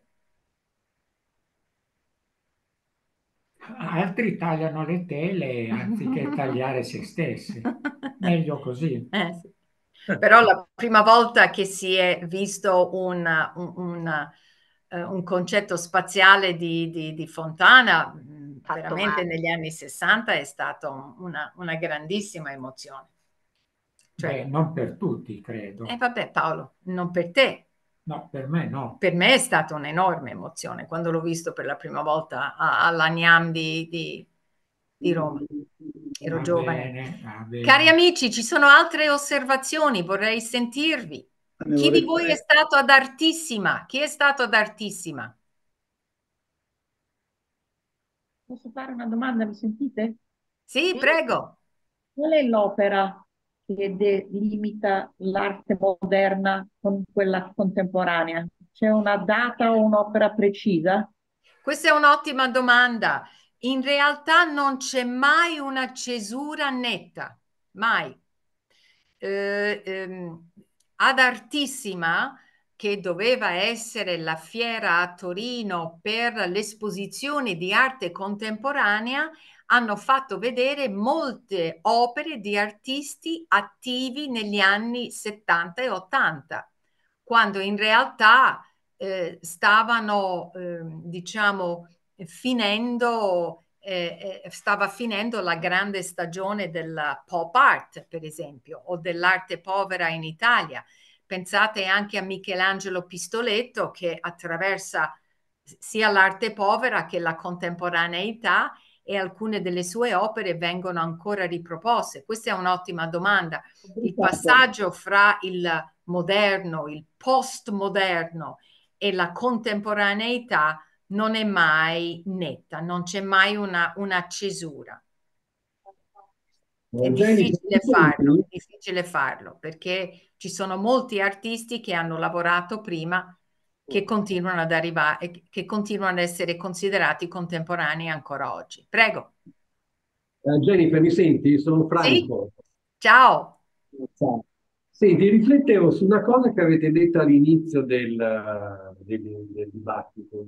Altri tagliano le tele anziché tagliare se stessi. Meglio così. Eh, sì. Però la prima volta che si è visto un, un, un, eh, un concetto spaziale di, di, di Fontana, mm, Fatto veramente male. negli anni 60, è stata una, una, grandissima emozione. Cioè, Beh, non per tutti, credo. E eh, vabbè Paolo, non per te, No, per me no. Per me è stata un'enorme emozione quando l'ho visto per la prima volta all'Agnam di, di, di, Roma. Ero va ah, giovane. Bene, ah, bene. Cari amici, ci sono altre osservazioni, vorrei sentirvi. Ah, ne Chi di voi fare... è stato ad Artissima? Chi è stato ad Artissima? Posso fare una domanda, mi sentite? Sì, prego. Qual è l'opera che delimita l'arte moderna con quella contemporanea? C'è una data o un'opera precisa? Questa è un'ottima domanda. In realtà non c'è mai una cesura netta, mai. Eh, ehm, ad Artissima, che doveva essere la fiera a Torino per l'esposizione di arte contemporanea, hanno fatto vedere molte opere di artisti attivi negli anni 70 e 80, quando in realtà eh, stavano, eh, diciamo, finendo, eh, eh, stava finendo la grande stagione della pop art, per esempio, o dell'arte povera in Italia. Pensate anche a Michelangelo Pistoletto che attraversa sia l'arte povera che la contemporaneità e alcune delle sue opere vengono ancora riproposte? Questa è un'ottima domanda. Il passaggio fra il moderno, il postmoderno e la contemporaneità non è mai netta, non c'è mai una, una cesura. È difficile farlo, è difficile farlo perché ci sono molti artisti che hanno lavorato prima che continuano ad arrivare, che continuano ad essere considerati contemporanei ancora oggi. Prego. Uh, Jennifer, mi senti? Sono Franco. Sì? Ciao. Ciao. Senti, riflettevo su una cosa che avete detto all'inizio del, del, del dibattito,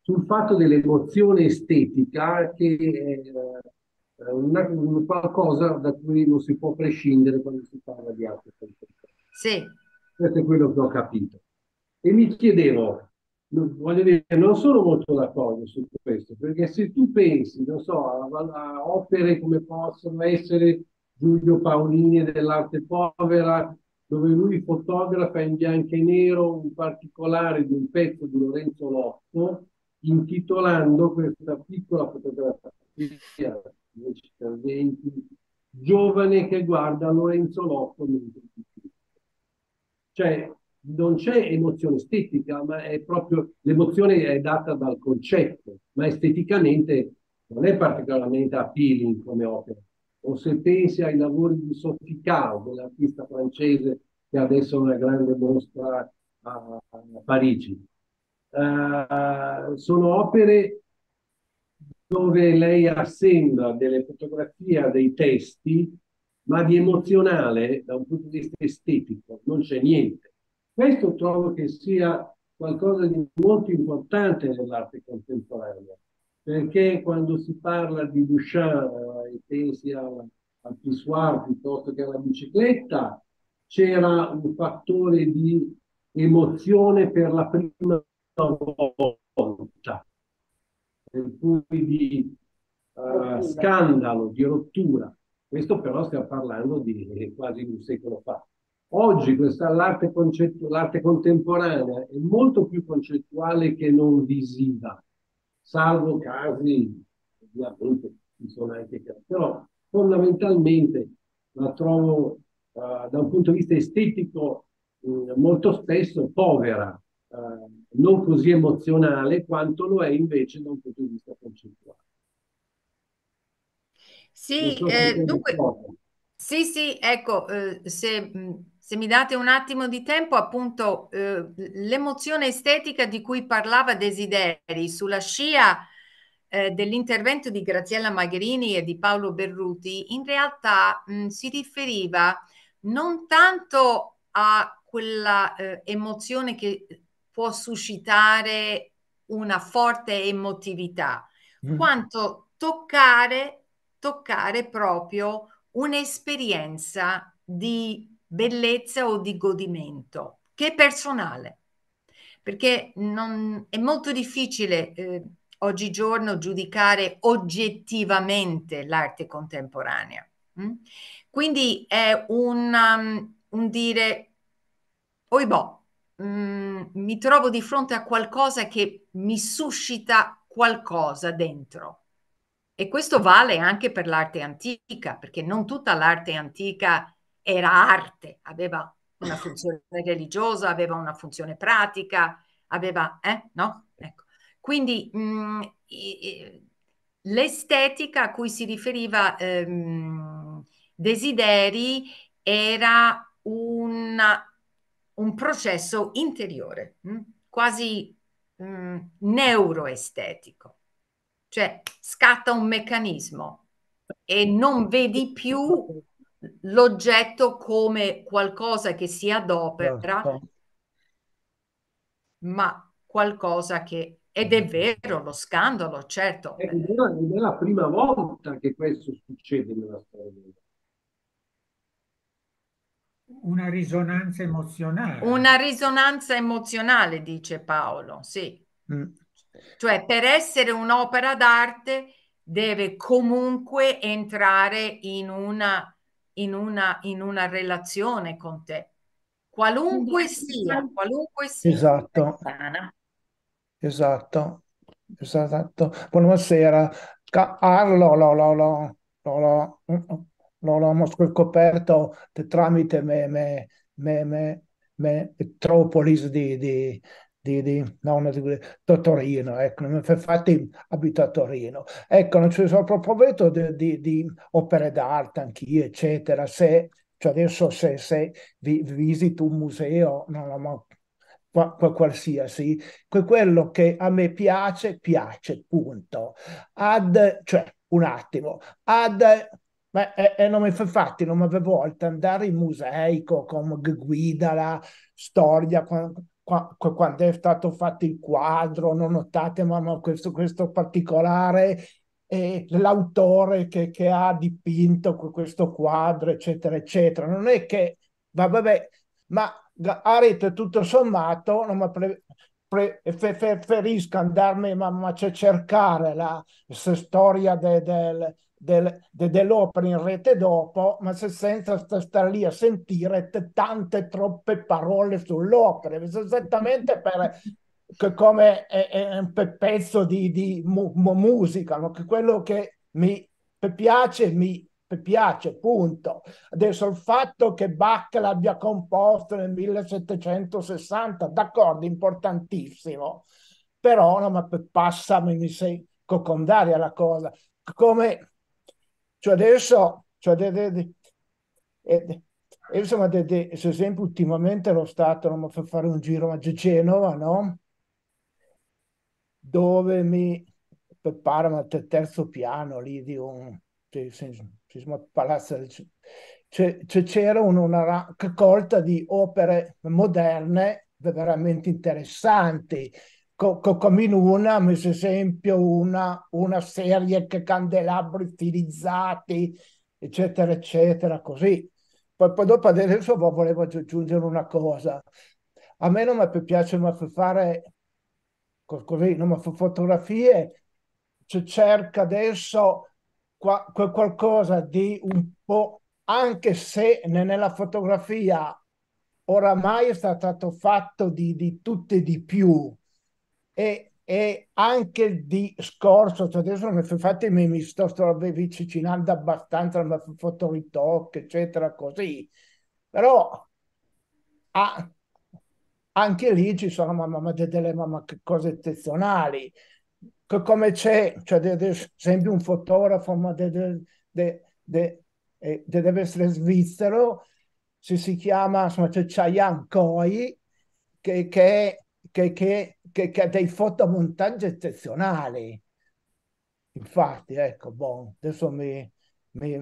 sul fatto dell'emozione estetica che è eh, una, una qualcosa da cui non si può prescindere quando si parla di arte. Sì. Questo è quello che ho capito. E mi chiedevo, voglio dire, non sono molto d'accordo su questo, perché se tu pensi, non so, a, a opere come possono essere Giulio Paolini dell'arte povera, dove lui fotografa in bianco e nero un particolare di un pezzo di Lorenzo Lotto, intitolando questa piccola fotografia, 10x20, giovane che guarda Lorenzo Lotto. Cioè, non c'è emozione estetica, ma è proprio l'emozione è data dal concetto, ma esteticamente non è particolarmente appealing come opera. O se pensi ai lavori di Sofficao, dell'artista francese che adesso è una grande mostra a, a Parigi. Uh, sono opere dove lei assembla delle fotografie, dei testi, ma di emozionale da un punto di vista estetico non c'è niente. Questo trovo che sia qualcosa di molto importante nell'arte contemporanea, perché quando si parla di Duchamp e pensi al, al pissoir piuttosto che alla bicicletta, c'era un fattore di emozione per la prima volta, per cui di uh, scandalo, di rottura. Questo però stiamo parlando di quasi un secolo fa. Oggi questa, l'arte, concettu- l'arte contemporanea è molto più concettuale che non visiva, salvo casi, ovviamente ci sono anche casi, però fondamentalmente la trovo uh, da un punto di vista estetico mh, mm, molto spesso povera, uh, non così emozionale quanto lo è invece da un punto di vista concettuale. Sì, so eh, dunque... Sì, sì, ecco, eh, se mh, mm, se mi date un attimo di tempo, appunto, eh, l'emozione estetica di cui parlava Desideri sulla scia eh, dell'intervento di Graziella Magherini e di Paolo Berruti, in realtà mh, mm, si riferiva non tanto a quella eh, emozione che può suscitare una forte emotività, mm. quanto toccare, toccare proprio un'esperienza di bellezza o di godimento, che è personale, perché non, è molto difficile eh, oggigiorno giudicare oggettivamente l'arte contemporanea. Mm? Quindi è un, um, un dire, oi boh, mm, mi trovo di fronte a qualcosa che mi suscita qualcosa dentro. E questo vale anche per l'arte antica, perché non tutta l'arte antica è era arte, aveva una funzione religiosa, aveva una funzione pratica, aveva, eh, no? Ecco. Quindi mh, mm, l'estetica a cui si riferiva ehm, Desideri era un, un processo interiore, mh? Mm? quasi mh, mm, neuroestetico, cioè scatta un meccanismo e non vedi più l'oggetto come qualcosa che si adopera, certo. ma qualcosa che... Ed è vero, lo scandalo, certo. È, è la prima volta che questo succede nella storia. Una risonanza emozionale. Una risonanza emozionale, dice Paolo, sì. Mm. Cioè, per essere un'opera d'arte deve comunque entrare in una in una, in una relazione con te, qualunque sia, qualunque sia esatto. sana. Esatto, esatto. Buonasera, Carlo, lo, lo, lo, lo, lo, lo, lo, lo scoperto tramite me, me, me, me, Metropolis di, di, di, di, no, una di Torino, ecco, infatti abito a Torino. Ecco, non ci sono proprio veto di, di, di opere d'arte, anch'io, eccetera. Se, cioè adesso se, se vi, visito un museo, non ho mai qualsiasi, quello che a me piace, piace, punto. Ad, cioè, un attimo, ad, ma, e, e non mi fa fatti, non mi avevo volta andare in musei con, con guida la storia, con, quando è stato fatto il quadro, non notate, ma, ma questo, questo, particolare, e l'autore che, che, ha dipinto questo quadro, eccetera, eccetera. Non è che, va vabbè, ma a rete tutto sommato, non ma pre, preferisco andarmi a cercare la, la storia del del, de, dell'opera in rete dopo, ma se senza stare lì a sentire tante troppe parole sull'opera, esattamente per, come è, è un pezzo di, di mu, mu, musica, no? che quello che mi piace mi piace, punto. Adesso il fatto che Bach l'abbia composto nel 1760, d'accordo, importantissimo, però no, ma passami, mi sei cocondaria la cosa, come cioè adesso, cioè de, de, de, eh, insomma, ad esempio, ultimamente lo Stato non mi fa fare un giro a Genova, no? Dove mi preparano al terzo piano lì di un palazzo del c'era una raccolta di opere moderne veramente interessanti co, come in una, messo esempio, una, una serie che candelabri stilizzati, eccetera, eccetera, così. Poi, poi dopo adesso volevo aggiungere una cosa. A me non mi piace ma fare così, non mi fa fotografie, cioè cerca adesso qua, qualcosa di un po', anche se nella fotografia oramai è stato fatto di, di tutto e di più, e, e anche il discorso, cioè adesso infatti mi, mi sto, sto avvicinando abbastanza al fotoritocco, eccetera, così, però ah, anche lì ci sono mamma, mamma, delle mamma, cose eccezionali, che come c'è, cioè ad esempio un fotografo ma de, de, de, de, eh, de deve essere svizzero, si, si chiama, insomma, c'è Chayan Koi, che, che, che, che che, che ha dei fotomontaggi eccezionali. Infatti, ecco, boh, adesso mi, mi,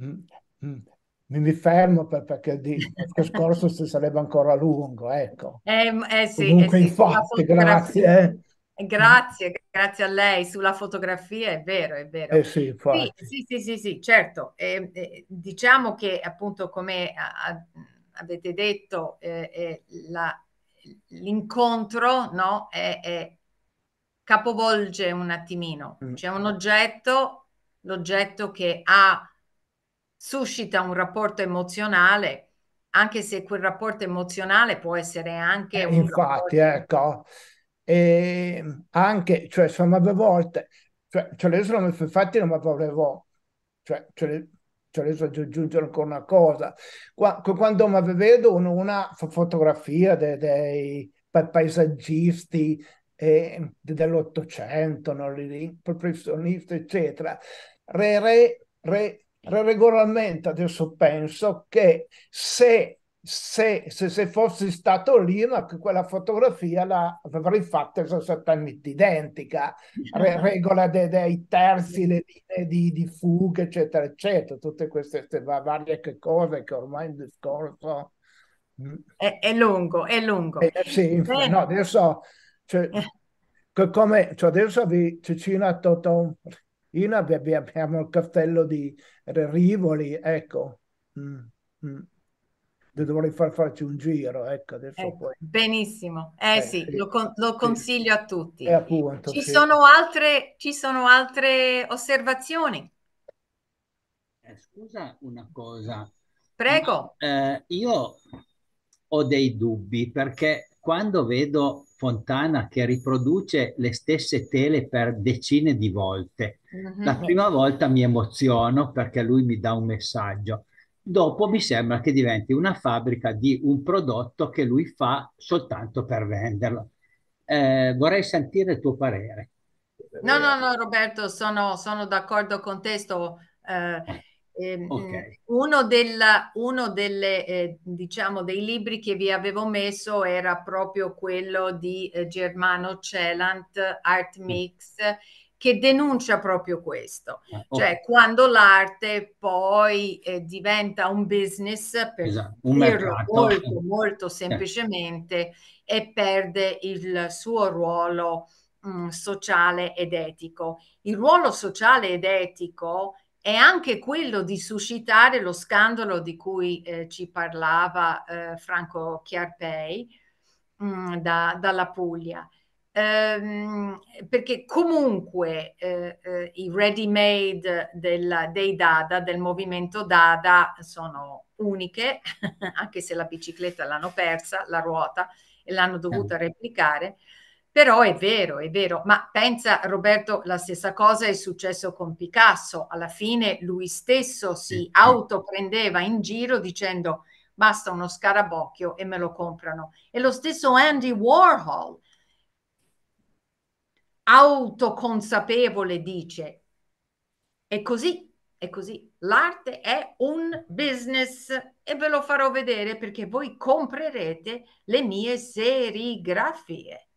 mm, mm, mi fermo per, perché di, perché scorso si sarebbe ancora lungo, ecco. Eh, eh sì, eh, Comunque, eh sì, infatti, grazie. Grazie, grazie a lei sulla fotografia, è vero, è vero. Eh sì, sì, sì, sì, sì, certo. Eh, eh, diciamo che appunto come a, a, avete detto, eh, eh, la, l'incontro no, è, è, capovolge un attimino. Mm. C'è un oggetto, l'oggetto che ha, suscita un rapporto emozionale, anche se quel rapporto emozionale può essere anche eh, un Infatti, rapporto... ecco, e anche, cioè, sono due volte, cioè, cioè, io sono infatti non mi volevo, cioè, cioè cioè adesso aggiungo ancora una cosa, quando vedo una fotografia dei, dei paesaggisti eh, dell'Ottocento, no? professionisti, eccetera, re, re, re, regolarmente adesso penso che se se, se, se, fossi stato lì, ma quella fotografia l'avrei fatta esattamente identica, Re, regola de, dei terzi, le linee di, di fuga, eccetera, eccetera, tutte queste, queste varie cose che ormai il discorso... È, è lungo, è lungo. Eh, sì, eh. no, adesso, cioè, eh. come, cioè adesso vi Cecina Totò, abbiamo il castello di Rivoli, ecco. Mm, mm dovrei far farci un giro. Ecco, eh, benissimo, eh, eh sì, sì, lo, con, lo consiglio sì. a tutti. Eh, appunto, ci, sì. sono altre, ci sono altre osservazioni? Eh, scusa una cosa. Prego. Ma, eh, io ho dei dubbi perché quando vedo Fontana che riproduce le stesse tele per decine di volte, mm -hmm. la mm-hmm. prima volta mi emoziono perché lui mi dà un messaggio dopo mi sembra che diventi una fabbrica di un prodotto che lui fa soltanto per venderlo. Eh, vorrei sentire il tuo parere. No, no, no, Roberto, sono, sono d'accordo con te. Sto, eh, ehm, okay. Uno, della, uno delle, eh, diciamo, dei libri che vi avevo messo era proprio quello di eh, Germano Celant, Art mm. Mix. Mm che denuncia proprio questo, oh. cioè quando l'arte poi eh, diventa un business, per esatto, un dirlo molto, molto semplicemente, eh. e perde il suo ruolo mh, mm, sociale ed etico. Il ruolo sociale ed etico è anche quello di suscitare lo scandalo di cui eh, ci parlava eh, Franco Chiarpei mh, mm, da, dalla Puglia ehm, perché comunque eh, eh, i ready made del, dei Dada, del movimento Dada, sono uniche, anche se la bicicletta l'hanno persa, la ruota, e l'hanno dovuta certo. replicare. Però è vero, è vero, ma pensa Roberto, la stessa cosa è successo con Picasso, alla fine lui stesso si autoprendeva in giro dicendo basta uno scarabocchio e me lo comprano. E lo stesso Andy Warhol, autoconsapevole dice, è così, è così, l'arte è un business e ve lo farò vedere perché voi comprerete le mie serigrafie.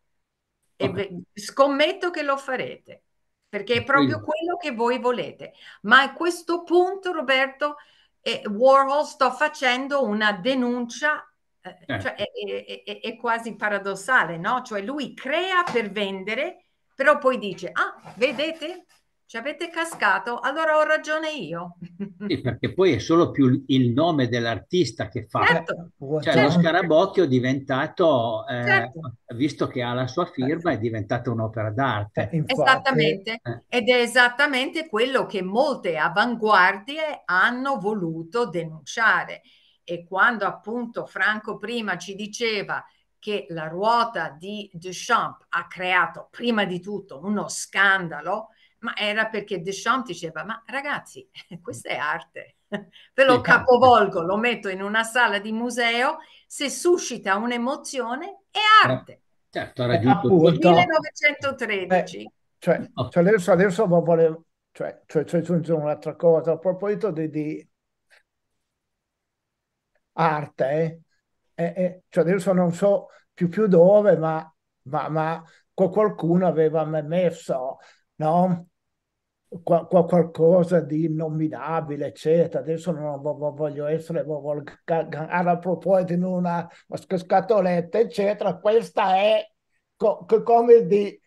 Okay. E scommetto che lo farete perché è proprio quello che voi volete. Ma a questo punto, Roberto, eh, Warhol sto facendo una denuncia, eh, eh. Cioè, è, è, è, quasi paradossale, no? Cioè lui crea per vendere però poi dice, ah, vedete, ci avete cascato, allora ho ragione io. Sì, perché poi è solo più il nome dell'artista che fa. Certo, cioè, cioè certo. lo scarabocchio è diventato, eh, certo. visto che ha la sua firma, è diventata un'opera d'arte. Eh, esattamente, eh. ed è esattamente quello che molte avanguardie hanno voluto denunciare. E quando appunto Franco prima ci diceva che la ruota di Duchamp ha creato prima di tutto uno scandalo, ma era perché Duchamp diceva, ma ragazzi, questa è arte, ve lo capovolgo, lo metto in una sala di museo, se suscita un'emozione è eh, arte. Certo, ha raggiunto il 1913. Beh, cioè, cioè, adesso, adesso volevo, cioè, cioè, cioè aggiungere un'altra cosa, a proposito di, di arte, eh, eh, eh, cioè adesso non so più, più dove, ma, ma, ma qualcuno aveva messo no? Qua, qua qualcosa di innominabile, eccetera. Adesso non voglio essere a proposito in una scatoletta, eccetera. Questa è co, come di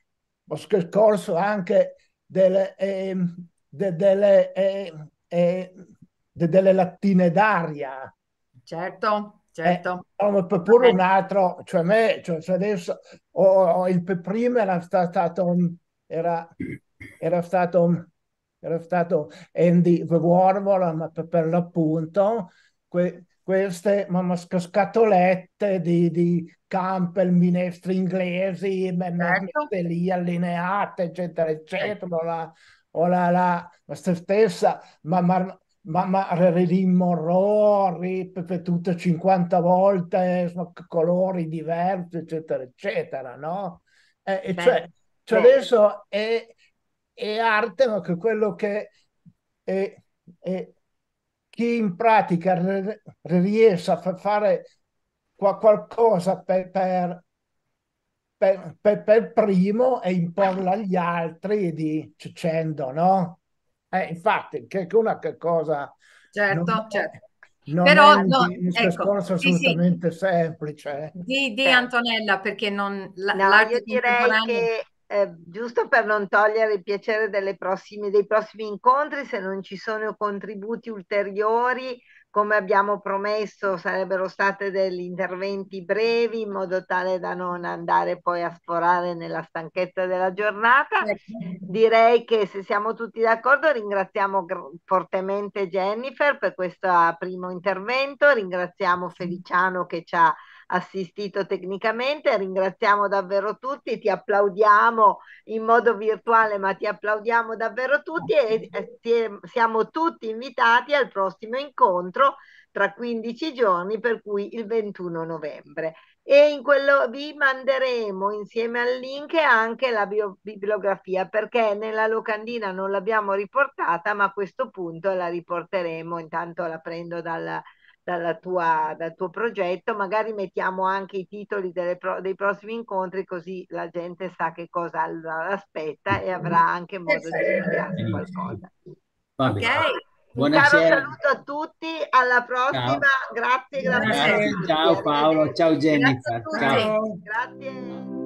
scorso anche delle, eh, de, delle, eh, eh, de, delle lattine d'aria. Certo. Eh, certo. Eh, no, per pure un altro, cioè a me, cioè, adesso oh, oh, il primo era stato, era, era stato, era stato Andy Warhol, ma per, per l'appunto, que, queste mamma, scatolette di, di Campbell, minestre inglesi, certo. lì allineate, eccetera, eccetera, certo. o la, o la, la, la stessa, ma, ma ma, ma Rilin Monroe, rip 50 volte, sono colori diversi, eccetera, eccetera, no? Eh, e cioè, cioè adesso è, è, arte, ma che quello che è, è chi in pratica riesce a fare qualcosa per, per, per, per primo e imporla agli altri di dicendo, no? Eh, infatti, che, è una cosa... Certo, non, certo. Non Però, è no, un ecco, assolutamente sì, sì. semplice. Eh. Di, di certo. Antonella, perché non... La, io direi che... Eh, giusto per non togliere il piacere prossime, dei prossimi incontri, se non ci sono contributi ulteriori, come abbiamo promesso sarebbero state degli interventi brevi in modo tale da non andare poi a sforare nella stanchezza della giornata. Certo. Direi che se siamo tutti d'accordo ringraziamo fortemente Jennifer per questo ah, primo intervento, ringraziamo Feliciano che ci ha assistito tecnicamente. Ringraziamo davvero tutti, ti applaudiamo in modo virtuale, ma ti applaudiamo davvero tutti e siamo tutti invitati al prossimo incontro tra 15 giorni, per cui il 21 novembre. E in quello vi manderemo insieme al link anche la bio, bibliografia, perché nella locandina non l'abbiamo riportata, ma a questo punto la riporteremo. Intanto la prendo dal, tua, dal tuo progetto, magari mettiamo anche i titoli pro, dei prossimi incontri così la gente sa che cosa aspetta e avrà mm-hmm. anche modo di esatto. inviarsi qualcosa. Vabbè. Ok? Buonasera. Un saluto a tutti, alla prossima, ciao. grazie, grazie. Ciao Paolo, ciao Jennifer. Ciao. Grazie.